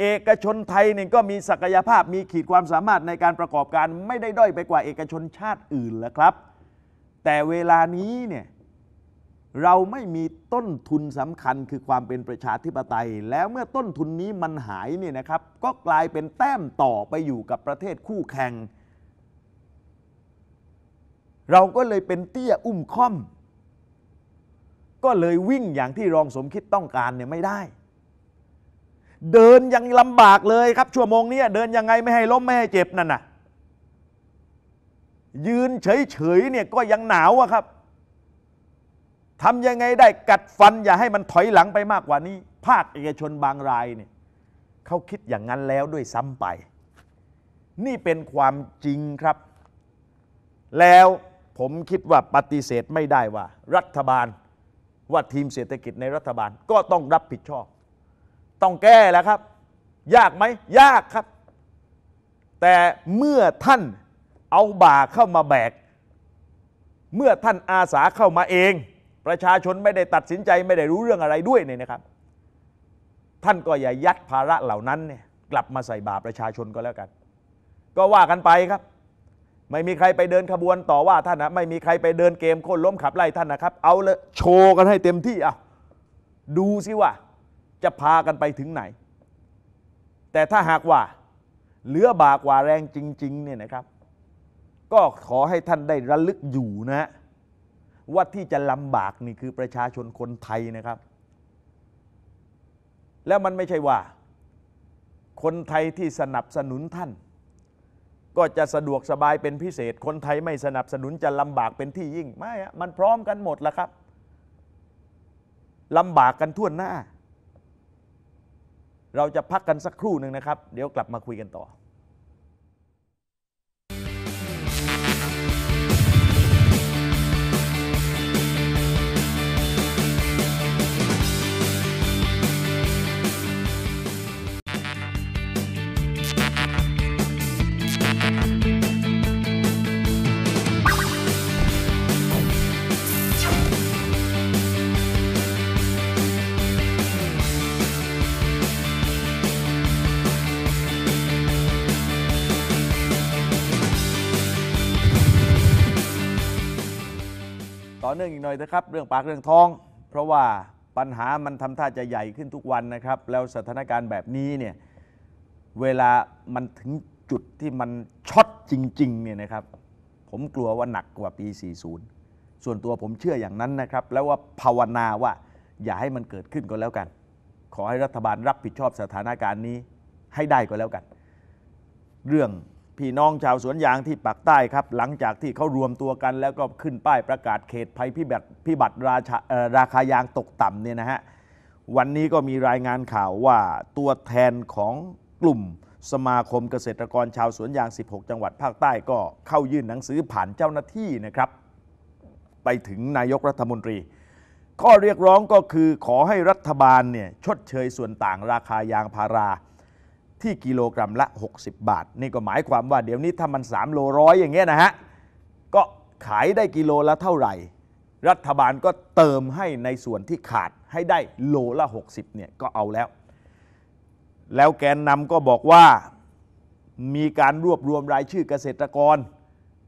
เอกชนไทยเนี่ยก็มีศักยภาพมีขีดความสามารถในการประกอบการไม่ได้ด้อยไปกว่าเอกชนชาติอื่นแล้วครับแต่เวลานี้เนี่ยเราไม่มีต้นทุนสำคัญคือความเป็นประชาธิปไตย แล้วเมื่อต้นทุนนี้มันหายเนี่ยนะครับก็กลายเป็นแต้มต่อไปอยู่กับประเทศคู่แข่ง เราก็เลยเป็นเตี้ยอุ้มค่อมก็เลยวิ่งอย่างที่รองสมคิดต้องการเนี่ยไม่ได้ เดินยังลำบากเลยครับชั่วโมงนี้เดินยังไงไม่ให้ล้มไม่ให้เจ็บนั่นน่ะยืนเฉยๆเนี่ยก็ยังหนาวอะครับ ทำยังไงได้กัดฟันอย่าให้มันถอยหลังไปมากกว่านี้ ภาคเอกชนบางรายเนี่ยเขาคิดอย่างนั้นแล้วด้วยซ้ำไป นี่เป็นความจริงครับ แล้วผมคิดว่าปฏิเสธไม่ได้ว่า รัฐบาลว่าทีมเศรษฐกิจในรัฐบาลก็ต้องรับผิดชอบ ต้องแก้แล้วครับ ยากไหม ยากครับ แต่เมื่อท่านเอาบ่าเข้ามาแบก เมื่อท่านอาสาเข้ามาเอง ประชาชนไม่ได้ตัดสินใจไม่ได้รู้เรื่องอะไรด้วยเนี่ยนะครับ ท่านก็อย่ายัดภาระเหล่านั้นเนี่ยกลับมาใส่บาประชาชนก็แล้วกัน ก็ว่ากันไปครับ ไม่มีใครไปเดินขบวนต่อว่าท่านนะไม่มีใครไปเดินเกมโค่นล้มขับไล่ท่านนะครับ เอาละโชว์กันให้เต็มที่อ่ะดูสิว่าจะพากันไปถึงไหน แต่ถ้าหากว่าเหลือบากว่าแรงจริงๆเนี่ยนะครับก็ขอให้ท่านได้ระลึกอยู่นะ ว่าที่จะลำบากนี่คือประชาชนคนไทยนะครับ แล้วมันไม่ใช่ว่า คนไทยที่สนับสนุนท่าน ก็จะสะดวกสบายเป็นพิเศษ คนไทยไม่สนับสนุนจะลำบากเป็นที่ยิ่งไม่มันพร้อมกันหมดแล้วครับลำบากกันทั่วหน้า เราจะพักกันสักครู่หนึ่งนะครับ เดี๋ยวกลับมาคุยกันต่อเนื่องอีกหน่อยนะครับเรื่องปากเรื่องท้องเพราะว่าปัญหามันทำท่าจะใหญ่ขึ้นทุกวันนะครับ แล้วสถานการณ์แบบนี้เนี่ยเวลามันถึงจุดที่มันช็อตจริงๆเนี่ยนะครับผมกลัวว่าหนักกว่าปี 40 ส่วนตัวผมเชื่ออย่างนั้นนะครับ แล้วว่าภาวนาว่า อย่าให้มันเกิดขึ้นก็แล้วกัน ขอให้รัฐบาลรับผิดชอบสถานการณ์นี้ให้ได้ก็แล้วกันเรื่องพี่น้องชาวสวนยางที่ปากใต้ครับ หลังจากที่เขารวมตัวกัน แล้วก็ขึ้นป้ายประกาศเขตภัยพิบัติพิบัติราชาราคายางตกต่ำเนี่ยนะฮะวันนี้ก็มีรายงานข่าวว่าตัวแทนของกลุ่มสมาคมเกษตรกรชาวสวนยาง 16 จังหวัดภาคใต้ ก็เข้ายื่นหนังสือผ่านเจ้าหน้าที่นะครับ ไปถึงนายกรัฐมนตรี ข้อเรียกร้องก็คือขอให้รัฐบาลเนี่ยชดเชยส่วนต่างราคายางพาราที่กิโลกรัมละ 60 บาท นี่ก็หมายความว่า เดี๋ยวนี้ถ้ามัน 3 โลร้อยอย่างเงี้ยนะฮะ ก็ขายได้กิโลละเท่าไหร่ รัฐบาลก็เติมให้ในส่วนที่ขาดให้ได้โลละ 60เนี่ยก็เอาแล้ว แล้วแกนนำก็บอกว่ามีการรวบรวมรายชื่อเกษตรกร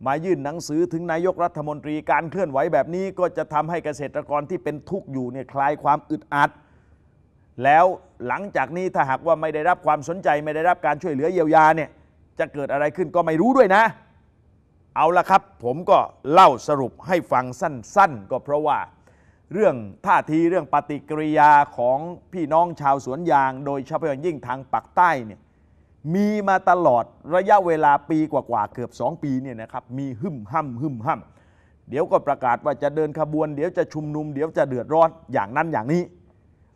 มายื่นหนังสือถึงนายกรัฐมนตรีการเคลื่อนไหวแบบนี้ก็จะทำให้เกษตรกรที่เป็นทุกข์อยู่เนี่ยคลายความอึดอัดแล้วหลังจากนี้ถ้าหากว่าไม่ได้รับความสนใจไม่ได้รับการช่วยเหลือเยียวยาเนี่ย จะเกิดอะไรขึ้นก็ไม่รู้ด้วยนะ เอาละครับ ผมก็เล่าสรุปให้ฟังสั้นๆ ก็เพราะว่า เรื่องท่าทีเรื่องปฏิกิริยาของพี่น้องชาวสวนยางโดยเฉพาะยยิ่งทางปักใต้เนี่ยมีมาตลอดระยะเวลาปีกว่าๆเกือบ2 ปีเนี่ยนะครับมีหึ่มห้ำหึ่มห้ำเดี๋ยวก็ประกาศว่าจะเดินขบวนเดี๋ยวจะชุมนุมเดี๋ยวจะเดือดร้อนอย่างนั้นอย่างนี้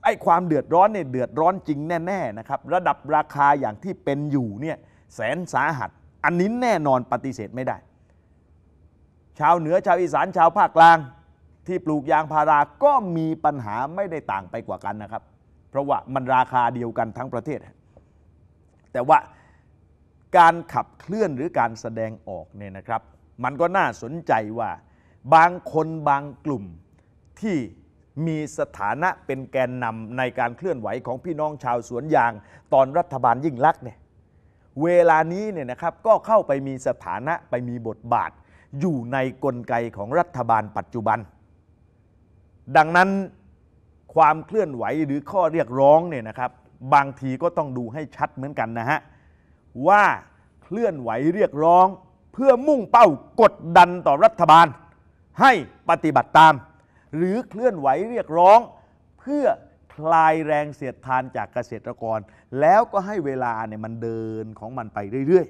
ไอ้ความเดือดร้อนเนี่ยเดือดร้อนจริงแน่ ๆนะครับ ระดับราคาอย่างที่เป็นอยู่เนี่ยแสนสาหัสอันนี้แน่นอนปฏิเสธไม่ได้ ชาวเหนือชาวอีสานชาวภาคกลางที่ปลูกยางพาราก็มีปัญหาไม่ได้ต่างไปกว่ากันนะครับ เพราะว่ามันราคาเดียวกันทั้งประเทศ แต่ว่าการขับเคลื่อนหรือการแสดงออกเนี่ยนะครับ มันก็น่าสนใจว่าบางคนบางกลุ่มที่มีสถานะเป็นแกนนำในการเคลื่อนไหวของพี่น้องชาวสวนยาง ตอนรัฐบาลยิ่งลักษณ์เนี่ย เวลานี้เนี่ยนะครับก็เข้าไปมีสถานะไปมีบทบาท อยู่ในกลไกของรัฐบาลปัจจุบัน ดังนั้นความเคลื่อนไหวหรือข้อเรียกร้องเนี่ยนะครับบางทีก็ต้องดูให้ชัดเหมือนกันนะฮะว่าเคลื่อนไหวเรียกร้องเพื่อมุ่งเป้ากดดันต่อรัฐบาลให้ปฏิบัติตามหรือ เคลื่อนไหวเรียกร้องเพื่อคลายแรงเสียดทานจากเกษตรกร แล้วก็ให้เวลาเนี่ยมันเดินของมันไปเรื่อย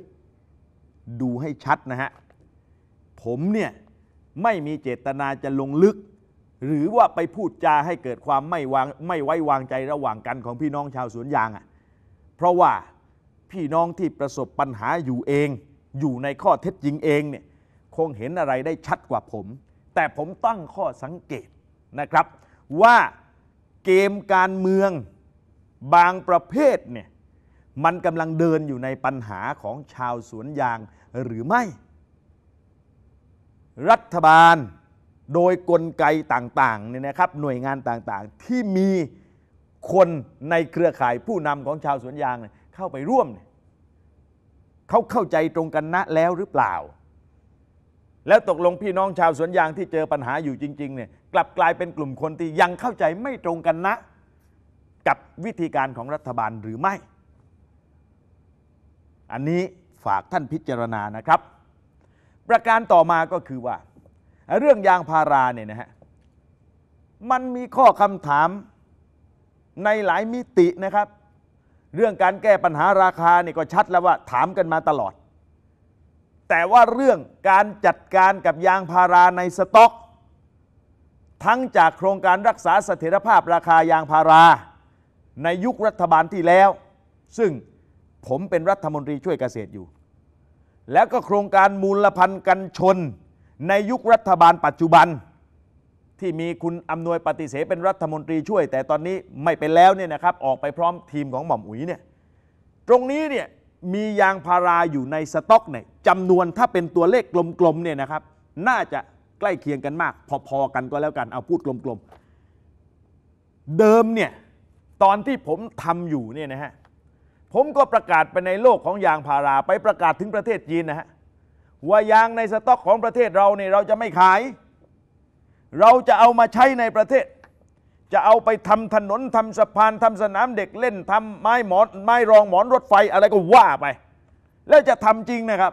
ๆ ดูให้ชัดนะฮะผมเนี่ยไม่มีเจตนาจะลงลึก หรือว่าไปพูดจาให้เกิดความไม่วางไม่ไว้วางใจระหว่างกันของพี่น้องชาวสวนยางอะ่ะเพราะว่าพี่น้องที่ประสบปัญหาอยู่เอง อยู่ในข้อเท็จจริงเองเนี่ยคงเห็นอะไรได้ชัดกว่าผม แต่ผมตั้งข้อสังเกตนะครับว่าเกมการเมืองบางประเภทเนี่ยมันกำลังเดินอยู่ในปัญหาของชาวสวนยางหรือไม่ รัฐบาลโดยกลไกต่างๆเนี่ยนะครับหน่วยงานต่างๆ ที่มีคนในเครือข่ายผู้นำของชาวสวนยางเข้าไปร่วมเนี่ยเขาเข้าใจตรงกันนะแล้วหรือเปล่า แล้วตกลงพี่น้องชาวสวนยางที่เจอปัญหาอยู่จริงๆเนี่ยกลับกลายเป็นกลุ่มคนที่ยังเข้าใจไม่ตรงกันนะ กับวิธีการของรัฐบาลหรือไม่ อันนี้ฝากท่านพิจารณานะครับ ประการต่อมาก็คือว่า เรื่องยางพาราเนี่ยนะฮะ มันมีข้อคำถามในหลายมิตินะครับ เรื่องการแก้ปัญหาราคาเนี่ยก็ชัดแล้วว่าถามกันมาตลอด แต่ว่าเรื่องการจัดการกับยางพาราในสต็อกทั้งจากโครงการรักษาเสถียรภาพราคายางพารา ในยุครัฐบาลที่แล้ว ซึ่งผมเป็นรัฐมนตรีช่วยเกษตรอยู่ แล้วก็โครงการมูลพันธ์กันชน ในยุครัฐบาล ปัจจุบันที่มีคุณอำนวยปฏิเสธเป็นรัฐมนตรีช่วยแต่ตอนนี้ไม่เป็นแล้วเนี่ยนะครับออกไปพร้อมทีมของหม่อมอุ๋ยเนี่ยตรงนี้เนี่ยมียางพาราอยู่ในสต็อกเนี่ยจำนวนถ้าเป็นตัวเลขกลมๆเนี่ยนะครับ น่าจะใกล้เคียงกันมากพอ ๆ กันก็แล้วกันเอาพูดกลมๆเดิมเนี่ยตอนที่ผมทำอยู่เนี่ยนะฮะผมก็ประกาศไปในโลกของยางพาราไปประกาศถึงประเทศจีนนะฮะ ว่ายางในสต็อกของประเทศเราเนี่ยเราจะไม่ขาย เราจะเอามาใช้ในประเทศ จะเอาไปทำถนนทำสะพานทำสนามเด็กเล่นทำไม้หมอนไม้ รองหมอนรถไฟอะไรก็ว่าไป แล้วจะทำจริงนะครับ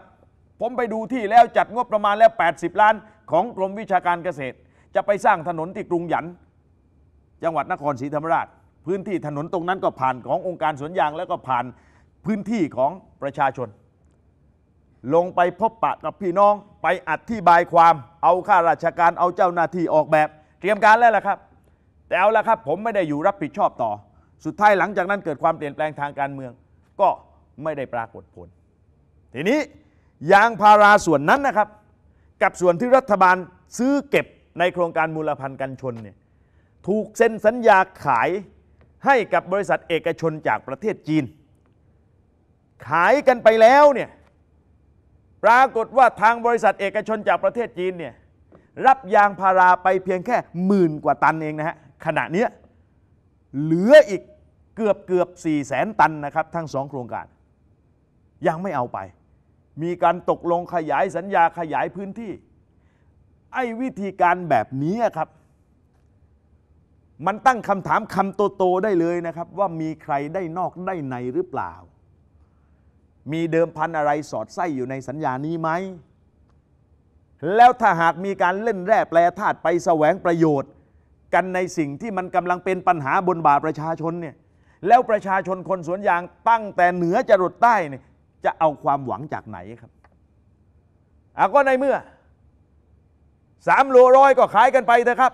ผมไปดูที่แล้วจัดงบประมาณแล้ว 80 ล้านของกรมวิชาการเกษตร จะไปสร้างถนนที่กรุงหยัน จังหวัดนครศรีธรรมราช พื้นที่ถนนตรงนั้นก็ผ่านขององค์การสวนยาง แล้วก็ผ่านพื้นที่ของประชาชน ลงไปพบปะกับพี่น้องไปอธิบายความ เอาข้าราชการเอาเจ้าหน้าที่ออกแบบ เตรียมการแล้วล่ะครับ แต่เอาละครับผมไม่ได้อยู่รับผิดชอบต่อ สุดท้ายหลังจากนั้น เกิดความเปลี่ยนแปลงทางการเมือง ก็ไม่ได้ปรากฏผล ทีนี้ยางพาราส่วนนั้นนะครับกับส่วนที่รัฐบาลซื้อเก็บในโครงการมูลพันธ์กันชนเนี่ยถูกเซ็นสัญญาขายให้กับบริษัทเอกชนจากประเทศจีน ขายกันไปแล้วเนี่ยปรากฏว่าทางบริษัทเอกชนจากประเทศจีนเนี่ยรับยางพาราไปเพียงแค่หมื่นกว่าตันเองนะฮะ ขณะนี้เหลืออีกเกือบเกือบ4ี่แสนตันนะครับ ทั้งสองโครงการยังไม่เอาไปมีการตกลงขยายสัญญาขยายพื้นที่ ไอ้ วิธีการแบบนี้ครับ มันตั้งคำถามคำโตๆได้เลยนะครับ ว่ามีใครได้นอกได้ในหรือเปล่า มีเดิมพันอะไรสอดไส้อยู่ในสัญญานี้ไหม แล้วถ้าหากมีการเล่นแร่แปรธาตุไปแสวงประโยชน์ กันในสิ่งที่มันกำลังเป็นปัญหาบนบาประชาชนเนี่ยแล้วประชาชนคนสวนยางตั้งแต่เหนือจรดใต้เนี่ยจะเอาความหวังจากไหนครับอาก็ในเมื่อสามโลร้อยก็ขายกันไปเถอะครับ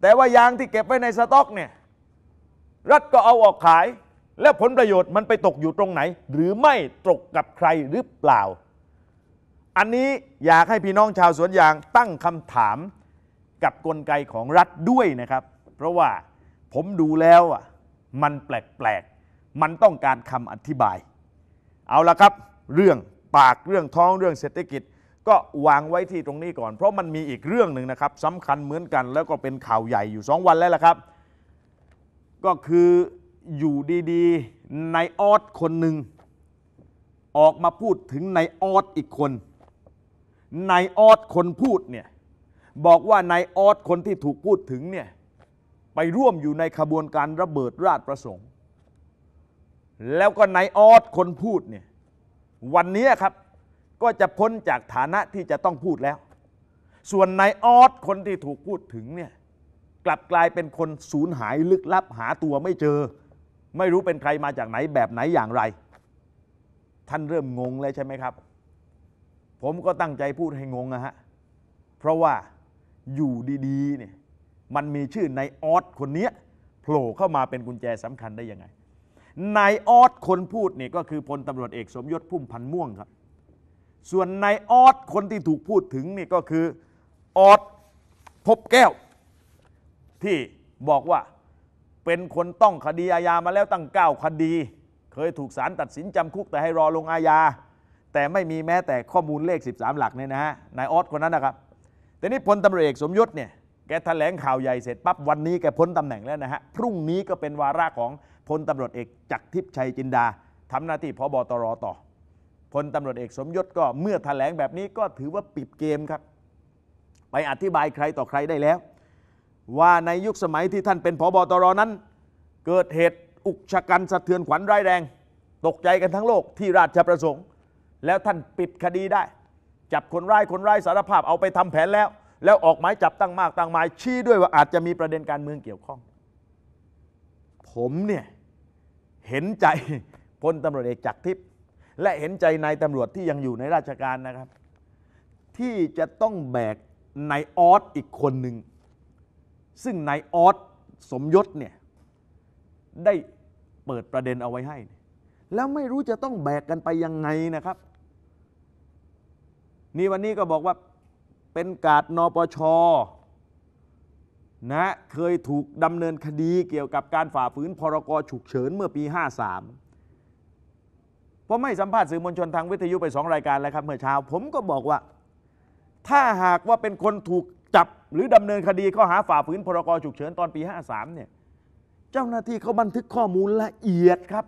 แต่ว่ายางที่เก็บไว้ในสต็อกเนี่ยรัฐก็เอาออกขาย และผลประโยชน์มันไปตกอยู่ตรงไหน หรือไม่ตกกับใครหรือเปล่า อันนี้อยากให้พี่น้องชาวสวนยางตั้งคำถามกับกลไกของรัฐด้วยนะครับ เพราะว่าผมดูแล้วอ่ะมันแปลกๆมันต้องการคำอธิบายเอาละครับเรื่องปากเรื่องท้องเรื่องเศรษฐกิจก็วางไว้ที่ตรงนี้ก่อน เพราะมันมีอีกเรื่องหนึ่งนะครับสำคัญเหมือนกันแล้วก็เป็นข่าวใหญ่อยู่ 2 วันแล้วล่ะครับ ก็คืออยู่ดีๆในออดคนหนึ่ง ออกมาพูดถึงในออดอีกคน ในออดคนพูดเนี่ยบอกว่าในออดคนที่ถูกพูดถึงเนี่ยไปร่วมอยู่ในขบวนการระเบิดราชประสงค์แล้วก็นายออสคนพูดเนี่ยวันนี้ครับ ก็จะพ้นจากฐานะที่จะต้องพูดแล้ว ส่วนนายออสคนที่ถูกพูดถึงเนี่ยกลับกลายเป็นคนสูญหายลึกลับหาตัวไม่เจอ ไม่รู้เป็นใครมาจากไหนแบบไหนอย่างไร ท่านเริ่มงงเลยใช่ไหมครับ ผมก็ตั้งใจพูดให้งงนะฮะเพราะว่าอยู่ดีๆเนี่ยมันมีชื่อนายออสคนนี้โผล่เข้ามาเป็นกุญแจสำคัญได้ยังไงนายออสคนพูดเนี่ยก็คือพลตำรวจเอกสมยศพุ่มพันธ์ม่วงครับ ส่วนนายออสคนที่ถูกพูดถึงเนี่ยก็คือออสพบแก้ว ที่บอกว่าเป็นคนต้องคดีอาญามาแล้วตั้ง 9คดี เคยถูกศาลตัดสินจำคุกแต่ให้รอลงอาญา แต่ไม่มีแม้แต่ข้อมูลเลข 13 หลักเนี่ยนะฮะ นายออสคนนั้นนะครับแต่นี่พลตำรวจเอกสมยศเนี่ยแกแถลงข่าวใหญ่เสร็จปั๊บวันนี้แกพ้นตำแหน่งแล้วนะฮะ พรุ่งนี้ก็เป็นวาระของพลตำรวจเอกจักรทิพย์ชัยจินดาทำหน้าที่พบตรต่อพลตำรวจเอกสมยศก็เมื่อแถลงแบบนี้ก็ถือว่าปิดเกมครับ ไปอธิบายใครต่อใครได้แล้ว ว่าในยุคสมัยที่ท่านเป็นพบตรนั้น เกิดเหตุอุกชะกันสะเทือนขวัญร้ายแรง ตกใจกันทั้งโลกที่ราชประสงค์ แล้วท่านปิดคดีได้ จับคนร้ายคนร้ายสารภาพเอาไปทำแผนแล้ว แล้วออกหมายจับตั้งมากตั้งหมายชี้ด้วยว่าอาจจะมีประเด็นการเมืองเกี่ยวข้องผมเนี่ยเห็นใจพลตำรวจเอกจักรทิพย์และเห็นใจนายตำรวจที่ยังอยู่ในราชการนะครับ ที่จะต้องแบกนายออสอีกคนหนึ่ง ซึ่งนายออสสมยศเนี่ยได้เปิดประเด็นเอาไว้ให้ แล้วไม่รู้จะต้องแบกกันไปยังไงนะครับนี่วันนี้ก็บอกว่าเป็นกาดนปชนะเคยถูกดำเนินคดีเกี่ยวกับการฝ่าฝืนพรกฉุกเฉินเมื่อปี 53เพราะไม่สัมภาษณ์สื่อมวลชนทางวิทยุไปสองรายการแล้วครับ เมื่อเช้าผมก็บอกว่า ถ้าหากว่าเป็นคนถูกจับหรือดำเนินคดีข้อหาฝ่าฝืนพรกฉุกเฉินตอนปี 53 เนี่ยเจ้าหน้าที่เขาบันทึกข้อมูลละเอียดครับ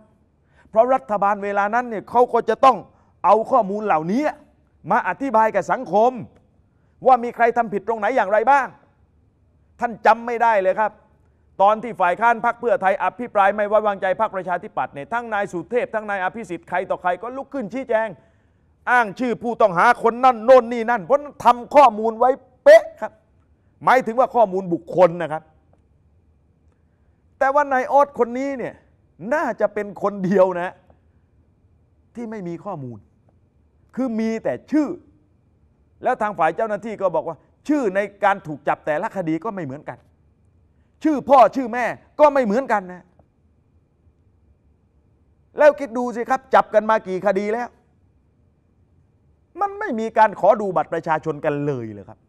เพราะรัฐบาลเวลานั้นเนี่ยเขาก็จะต้องเอาข้อมูลเหล่านี้ มาอธิบายกับสังคม ว่ามีใครทำผิดตรงไหนอย่างไรบ้างท่านจำไม่ได้เลยครับ ตอนที่ฝ่ายค้านพรรคเพื่อไทยอภิปราย ไม่ไว้วางใจพรรคประชาธิปัตย์เนี่ยทั้งนายสุเทพทั้งนายอภิสิทธิ์ใครต่อใครก็ลุกขึ้นชี้แจง อ้างชื่อผู้ต้องหาคนนั่นโน่นนี่นั่นเพราะทำข้อมูลไว้เป๊ะครับ หมายถึงว่าข้อมูลบุคคลนะครับ แต่ว่านายออดคนนี้เนี่ยน่าจะเป็นคนเดียวนะที่ไม่มีข้อมูล คือมีแต่ชื่อ แล้วทางฝ่ายเจ้าหน้าที่ก็บอกว่าชื่อในการถูกจับแต่ละคดีก็ไม่เหมือนกัน ชื่อพ่อชื่อแม่ก็ไม่เหมือนกันนะ แล้วคิดดูสิครับ จับกันมากี่คดีแล้ว มันไม่มีการขอดูบัตรประชาชนกันเลยเลยครับ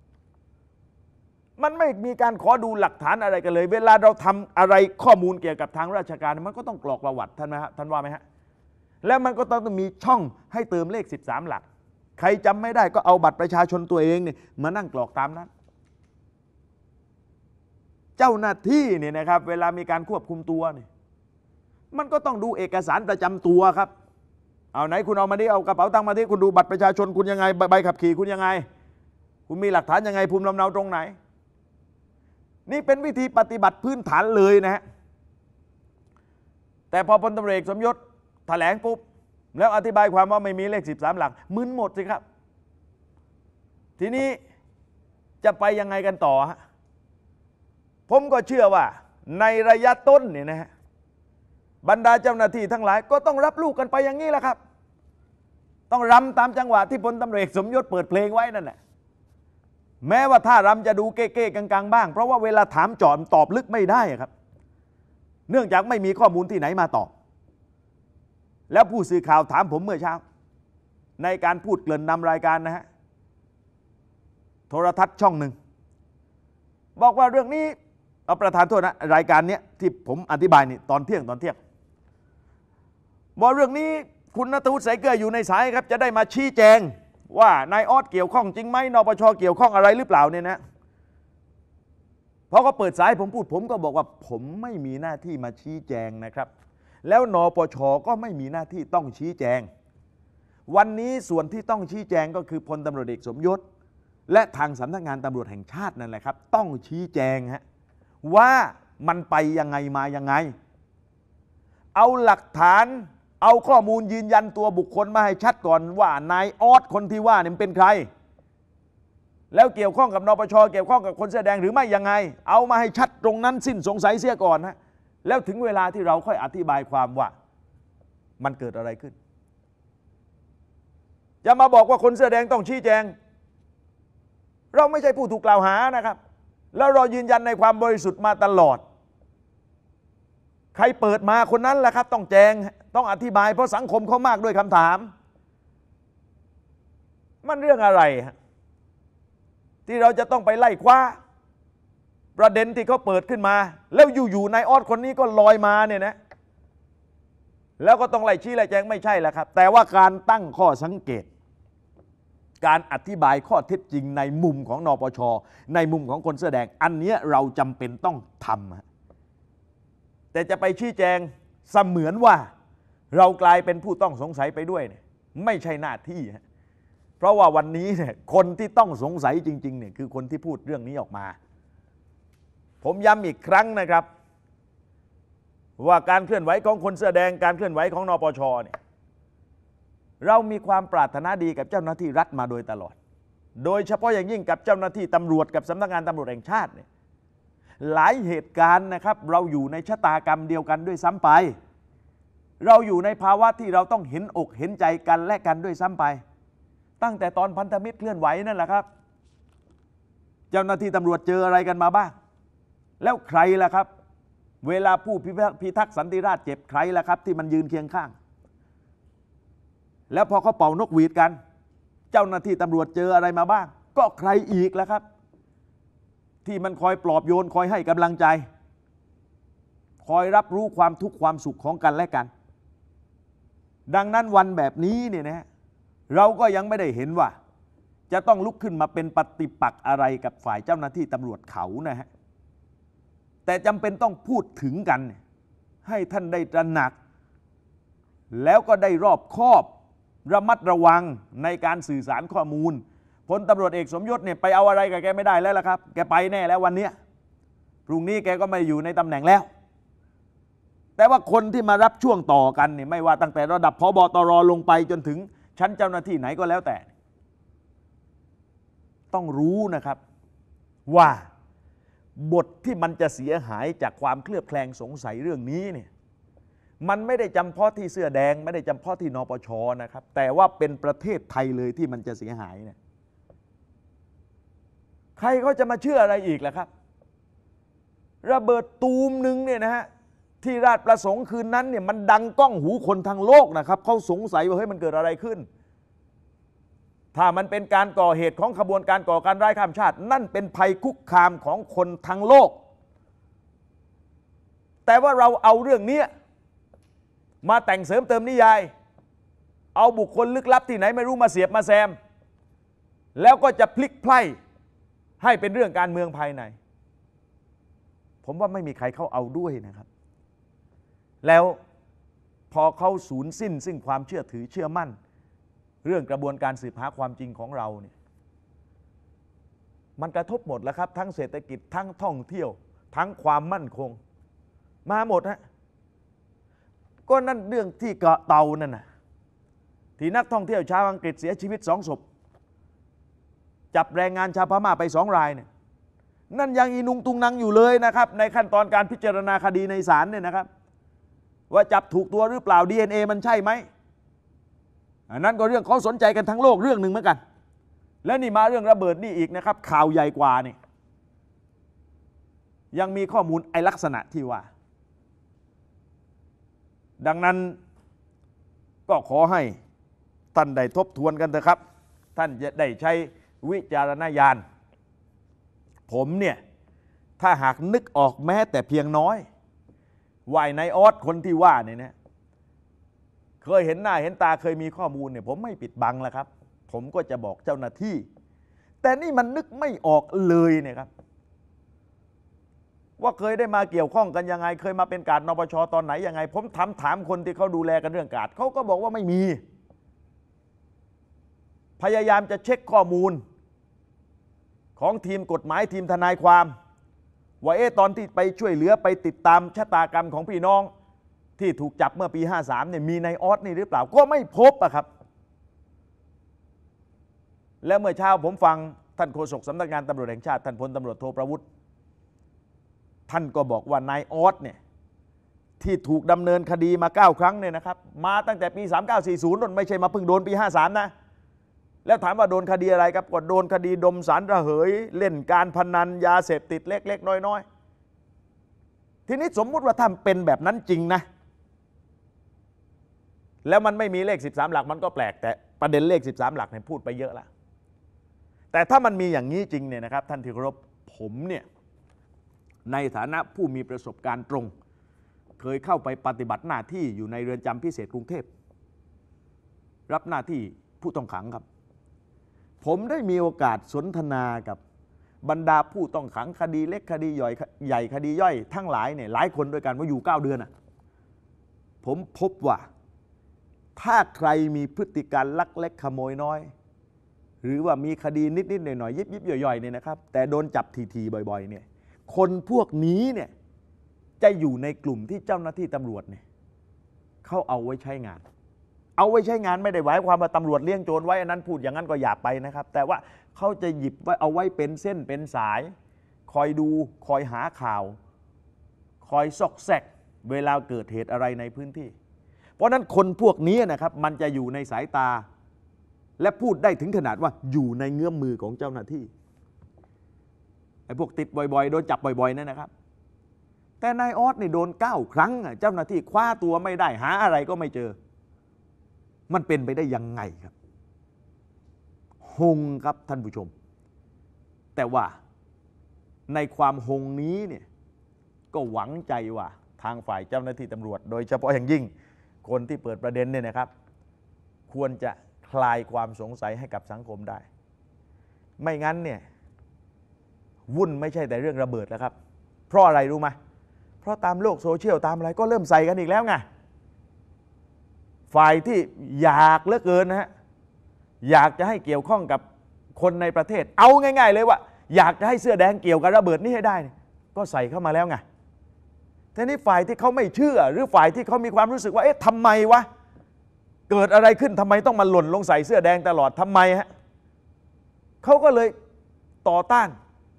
มันไม่มีการขอดูหลักฐานอะไรกันเลย เวลาเราทำอะไรข้อมูลเกี่ยวกับทางราชการมันก็ต้องกรอกประวัติท่านไหมฮะท่านว่าไหมฮะแล้วมันก็ต้องมีช่องให้เติมเลข 13 หลักใครจำไม่ได้ก็เอาบัตรประชาชนตัวเองเนี่ยมานั่งกรอกตามนั้น เจ้าหน้าที่เนี่ยนะครับ เวลามีการควบคุมตัวเนี่ยมันก็ต้องดูเอกสารประจำตัวครับ เอาไหนคุณเอามาดิเอากระเป๋าตังค์มาดิคุณดูบัตรประชาชนคุณยังไงใบขับขี่คุณยังไง คุณมีหลักฐานยังไงภูมิลำเนาตรงไหน นี่เป็นวิธีปฏิบัติพื้นฐานเลยนะฮะแต่พอพลตำรวจสมยศแถลงปุ๊บแล้วอธิบายความว่าไม่มีเลข 13 หลักมึนหมดสิครับ ทีนี้จะไปยังไงกันต่อฮะผมก็เชื่อว่า ในระยะต้นเนี่ยนะฮะบรรดาเจ้าหน้าที่ทั้งหลายก็ต้องรับลูกกันไปอย่างนี้แหละครับ ต้องรำตามจังหวะที่พลตำรวจสมยศเปิดเพลงไว้นั่นแหละ แม้ว่าท่ารำจะดูเก๊ๆกังๆ บ้าง เพราะว่าเวลาถามจอมตอบลึกไม่ได้ครับ เนื่องจากไม่มีข้อมูลที่ไหนมาตอบแล้วผู้สื่อข่าวถามผมเมื่อเช้า ในการพูดเกริ่นนำรายการนะฮะโทรทัศน์ช่องหนึ่ง บอกว่าเรื่องนี้เอาประธานโทษนะรายการเนี้ยที่ผมอธิบายนี่ตอนเที่ยงตอนเที่ยงบอกเรื่องนี้คุณนัทวุฒิสเกลืออยู่ในสายครับ จะได้มาชี้แจง ว่านายออดเกี่ยวข้องจริงไหมนปชเกี่ยวข้องอะไรหรือเปล่าเนี่ยนะพอขาเปิดสายผมพูดผมก็บอกว่าผมไม่มีหน้าที่มาชี้แจงนะครับแล้วนปชก็ไม่มีหน้าที่ต้องชี้แจง วันนี้ส่วนที่ต้องชี้แจงก็คือพลตำรวจเอกสมยศและทางสำนักงานตำรวจแห่งชาตินั่นแหละครับ ต้องชี้แจงฮะว่ามันไปยังไงมายังไง เอาหลักฐานเอาข้อมูลยืนยันตัวบุคคลมาให้ชัดก่อนว่านายออสคนที่ว่าเนี่ยเป็นใคร แล้วเกี่ยวข้องกับนปชเกี่ยวข้องกับคนแสดงหรือไม่ยังไง เอามาให้ชัดตรงนั้นสิ้นสงสัยเสียก่อนฮะแล้วถึงเวลาที่เราค่อยอธิบายความว่ามันเกิดอะไรขึ้น จะมาบอกว่าคนเสื้อแดงต้องชี้แจง เราไม่ใช่ผู้ถูกกล่าวหานะครับ แล้วเรายืนยันในความบริสุทธิ์มาตลอด ใครเปิดมาคนนั้นแหละครับ ต้องแจงต้องอธิบายเพราะสังคมเขามากด้วยคำถาม มันเรื่องอะไร ที่เราจะต้องไปไล่คว้าประเด็นที่เขาเปิดขึ้นมา แล้วอยู่ๆนายออดคนนี้ก็ลอยมาเนี่ยนะแล้วก็ต้องไล่ชี้ไล่แจงไม่ใช่แล้วครับ แต่ว่าการตั้งข้อสังเกต การอธิบายข้อเท็จจริง ในมุมของนปชในมุมของคนแสดงอันนี้เราจำเป็นต้องทำแต่จะไปชี้แจงเสมือนว่า เรากลายเป็นผู้ต้องสงสัยไปด้วยเนี่ยไม่ใช่หน้าที่ เพราะว่าวันนี้เนี่ยคนที่ต้องสงสัยจริงๆเนี่ยคือคนที่พูดเรื่องนี้ออกมาผมย้ำอีกครั้งนะครับว่าการเคลื่อนไหวของคนเสื้อแดงการเคลื่อนไหวของนปชเนี่ยเรามีความปรารถนาดีกับเจ้าหน้าที่รัฐมาโดยตลอด โดยเฉพาะอย่างยิ่งกับเจ้าหน้าที่ตำรวจกับสำนักงานตำรวจแห่งชาติเนี่ยหลายเหตุการณ์นะครับเราอยู่ในชะตากรรมเดียวกันด้วยซ้ำไป เราอยู่ในภาวะที่เราต้องเห็นอกเห็นใจกันและกันด้วยซ้ำไป ตั้งแต่ตอนพันธมิตรเคลื่อนไหวนั่นแหละครับ เจ้าหน้าที่ตำรวจเจออะไรกันมาบ้างแล้วใครล่ะครับ เวลาผู้พิทักษ์สันติราชเจ็บใครล่ะครับ ที่มันยืนเคียงข้าง แล้วพอเขาเป่านกหวีดกัน เจ้าหน้าที่ตำรวจเจออะไรมาบ้าง ก็ใครอีกล่ะครับ ที่มันคอยปลอบโยน คอยให้กำลังใจ คอยรับรู้ความทุกข์ความสุขของกันและกัน ดังนั้นวันแบบนี้เนี่ยนะเราก็ยังไม่ได้เห็นว่า จะต้องลุกขึ้นมาเป็นปฏิปักษ์อะไรกับฝ่ายเจ้าหน้าที่ตำรวจเขานะฮะแต่จำเป็นต้องพูดถึงกัน ให้ท่านได้ตระหนัก แล้วก็ได้รอบคอบระมัดระวังในการสื่อสารข้อมูลพลตำรวจเอกสมยศเนี่ยไปเอาอะไรกับแกไม่ได้แล้วล่ะครับ แกไปแน่แล้ววันนี้พรุ่งนี้แกก็ไม่อยู่ในตำแหน่งแล้ว แต่ว่าคนที่มารับช่วงต่อกันเนี่ยไม่ว่าตั้งแต่ ระดับพบตรลงไปจนถึงชั้นเจ้าหน้าที่ไหนก็แล้วแต่ ต้องรู้นะครับว่าบทที่มันจะเสียหายจากความเคลือบแคลงสงสัยเรื่องนี้เนี่ย มันไม่ได้จำเพาะที่เสื้อแดง ไม่ได้จำเพาะที่นปชนะครับแต่ว่าเป็นประเทศไทยเลยที่มันจะเสียหายเนี่ยใครก็จะมาเชื่ออะไรอีกล่ะครับ ระเบิดตูมหนึ่งเนี่ยนะฮะที่ราชประสงค์คืนนั้นเนี่ยมันดังก้องหูคนทั้งโลกนะครับเขาสงสัยว่าเฮ้ยมันเกิดอะไรขึ้นถ้ามันเป็นการก่อเหตุของขบวนการก่อการร้ายข้ามชาติ นั่นเป็นภัยคุกคามของคนทั้งโลก แต่ว่าเราเอาเรื่องนี้ มาแต่งเสริมเติมนิยาย เอาบุคคลลึกลับที่ไหนไม่รู้มาเสียบมาแซม แล้วก็จะพลิกไพล่ให้เป็นเรื่องการเมืองภายในผมว่าไม่มีใครเข้าเอาด้วยนะครับ แล้วพอเขาสูญสิ้นซึ่งความเชื่อถือเชื่อมั่นเรื่องกระบวนการสืบหาความจริงของเราเนี่ยมันกระทบหมดแล้วครับทั้งเศรษฐกิจทั้งท่องเที่ยวทั้งความมั่นคง มาหมดฮนะก็นั่นเรื่องที่เกาะเตานั่นนะที่นักท่องเที่ยวชาวอังกฤษเสียชีวิตสองศพจับแรงงานชาวพม่าไปสองรายเนี่ยนั่นยังอินุงตุงนังอยู่เลยนะครับในขั้นตอนการพิจารณาคดีในศาลเนี่ยนะครับ ว่าจับถูกตัวหรือเปล่า DNA มันใช่ไหมอันนั้นก็เรื่องเขาสนใจกันทั้งโลกเรื่องหนึ่งเหมือนกัน และนี่มาเรื่องระเบิดนี่อีกนะครับ ข่าวใหญ่กว่านี่ยังมีข้อมูลไอลักษณะที่ว่า ดังนั้นก็ขอให้ท่านได้ทบทวนกันเถอะครับ ท่านจะได้ใช้วิจารณญาณ ผมเนี่ย ถ้าหากนึกออกแม้แต่เพียงน้อยวายนายออสคนที่ว่าเนี่ยนะเคยเห็นหน้าเห็นตาเคยมีข้อมูลเนี่ยผมไม่ปิดบังแล้วครับผมก็จะบอกเจ้าหน้าที่ แต่นี่มันนึกไม่ออกเลยเนี่ยครับ ว่าเคยได้มาเกี่ยวข้องกันยังไง เคยมาเป็นการนปชตอนไหนยังไง ผมถามถามคนที่เขาดูแลกันเรื่องการเขาก็บอกว่าไม่มี พยายามจะเช็คข้อมูลของทีมกฎหมายทีมทนายความ ว่าเอ๊ะตอนที่ไปช่วยเหลือไปติดตามชะตากรรมของพี่น้องที่ถูกจับเมื่อปี 53 เนี่ย มีนายออสนี่หรือเปล่า ก็ไม่พบอะครับ และเมื่อเช้าผมฟังท่านโฆษกสำนักงานตำรวจแห่งชาติ ท่านพลตำรวจโทประวุฒิท่านก็บอกว่านายออสเนี่ยที่ถูกดำเนินคดีมา 9 ครั้งเนี่ยนะครับ มาตั้งแต่ปี 3940นนไม่ใช่มาเพิ่งโดนปี 53 นะ แล้วถามว่าโดนคดีอะไรครับ ก็โดนคดีดมสารระเหย เล่นการพนันยาเสพติดเล็ก ๆน้อยๆ ทีนี้สมมุติว่าถ้าเป็นแบบนั้นจริงนะแล้วมันไม่มีเลข 13 หลักมันก็แปลก แต่ประเด็นเลข 13 หลักเนี่ยพูดไปเยอะละแต่ถ้ามันมีอย่างนี้จริงเนี่ยนะครับท่านที่เคารพผมเนี่ยในฐานะผู้มีประสบการณ์ตรง เคยเข้าไปปฏิบัติหน้าที่อยู่ในเรือนจำพิเศษกรุงเทพ รับหน้าที่ผู้ต้องขังครับ ผมได้มีโอกาสสนทนากับบรรดาผู้ต้องขังคดีเล็ก คดีย่อย ใหญ่คดีย่อย ทั้งหลายเนี่ยหลายคนด้วยกันว่าอยู่ 9 เดือนอ่ะผมพบว่าถ้าใครมีพฤติการลักเล็กขโมยน้อย หรือว่ามีคดีนิดๆหน่อยๆยิบยิบย่อยๆเนี่ยนะครับ แต่โดนจับที ๆ บ่อยๆเนี่ยคนพวกนี้เนี่ยจะอยู่ในกลุ่มที่เจ้าหน้าที่ตำรวจเนี่ยเขาเอาไว้ใช้งาน เอาไว้ใช้งานไม่ได้ไว้ความว่าตำรวจเลี้ยงโจรไว้อันนั้นพูดอย่างนั้นก็อย่าไปนะครับ แต่ว่าเขาจะหยิบไว้เอาไว้เป็นเส้นเป็นสาย คอยดูคอยหาข่าว คอยซอกแซกเวลาเกิดเหตุอะไรในพื้นที่เพราะนั้นคนพวกนี้นะครับมันจะอยู่ในสายตา และพูดได้ถึงขนาดว่าอยู่ในเงื้อมมือของเจ้าหน้าที่ไอ้พวกติดบ่อยๆ โดนจับบ่อย ๆนั่นนะครับ แต่นายออสนี่โดนเก้าครั้งเจ้าหน้าที่คว้าตัวไม่ได้หาอะไรก็ไม่เจอ มันเป็นไปได้ยังไงครับ หงครับท่านผู้ชม แต่ว่าในความหงนี้เนี่ยก็หวังใจว่า ทางฝ่ายเจ้าหน้าที่ตำรวจ โดยเฉพาะอย่างยิ่งคนที่เปิดประเด็นเนี่ยนะครับ ควรจะคลายความสงสัยให้กับสังคมได้ ไม่งั้นเนี่ยวุ่นไม่ใช่แต่เรื่องระเบิดแล้วครับ เพราะอะไรรู้ไหมเพราะตามโลกโซเชียลตามอะไร ก็เริ่มใส่กันอีกแล้วไงฝ่ายที่อยากเลือกเกินนะฮะอยากจะให้เกี่ยวข้องกับคนในประเทศ เอาง่าย ๆ เลยว่าอยากจะให้เสื้อแดงเกี่ยวกับระเบิดนี่ให้ได้ ก็ใส่เข้ามาแล้วไงทีนี้ฝ่ายที่เขาไม่เชื่อหรือฝ่ายที่เขามีความรู้สึกว่าเอ๊ะทำไมวะเกิดอะไรขึ้นทำไมต้องมาหล่นลงใส่เสื้อแดงตลอดทำไมฮะเขาก็เลยต่อต้าน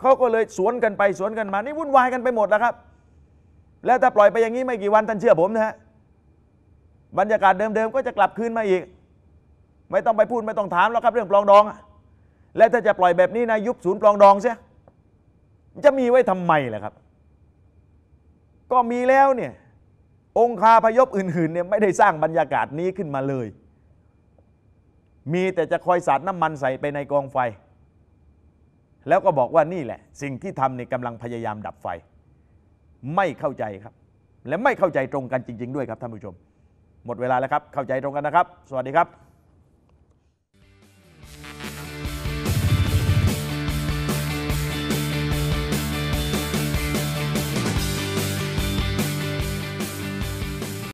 เขาก็เลยสวนกันไปสวนกันมา นี่วุ่นวายกันไปหมดแล้วครับ แล้วถ้าปล่อยไปอย่างนี้ไม่กี่วันท่านเชื่อผมนะฮะบรรยากาศเดิมๆก็จะกลับคืนมาอีก ไม่ต้องไปพูดไม่ต้องถามแล้วครับเรื่องปลองดอง และถ้าจะปล่อยแบบนี้นะยุบศูนย์ปลองดองเสียจะมีไว้ทำไมล่ะครับก็มีแล้วเนี่ยองคาพยพอื่นๆเนี่ยไม่ได้สร้างบรรยากาศนี้ขึ้นมาเลย มีแต่จะคอยสาดน้ำมันใส่ไปในกองไฟ แล้วก็บอกว่านี่แหละ สิ่งที่ทำนี่กำลังพยายามดับไฟ ไม่เข้าใจครับ และไม่เข้าใจตรงกันจริง ๆ ด้วยครับท่านผู้ชม หมดเวลาแล้วครับเข้าใจตรงกันนะครับ สวัสดีครับ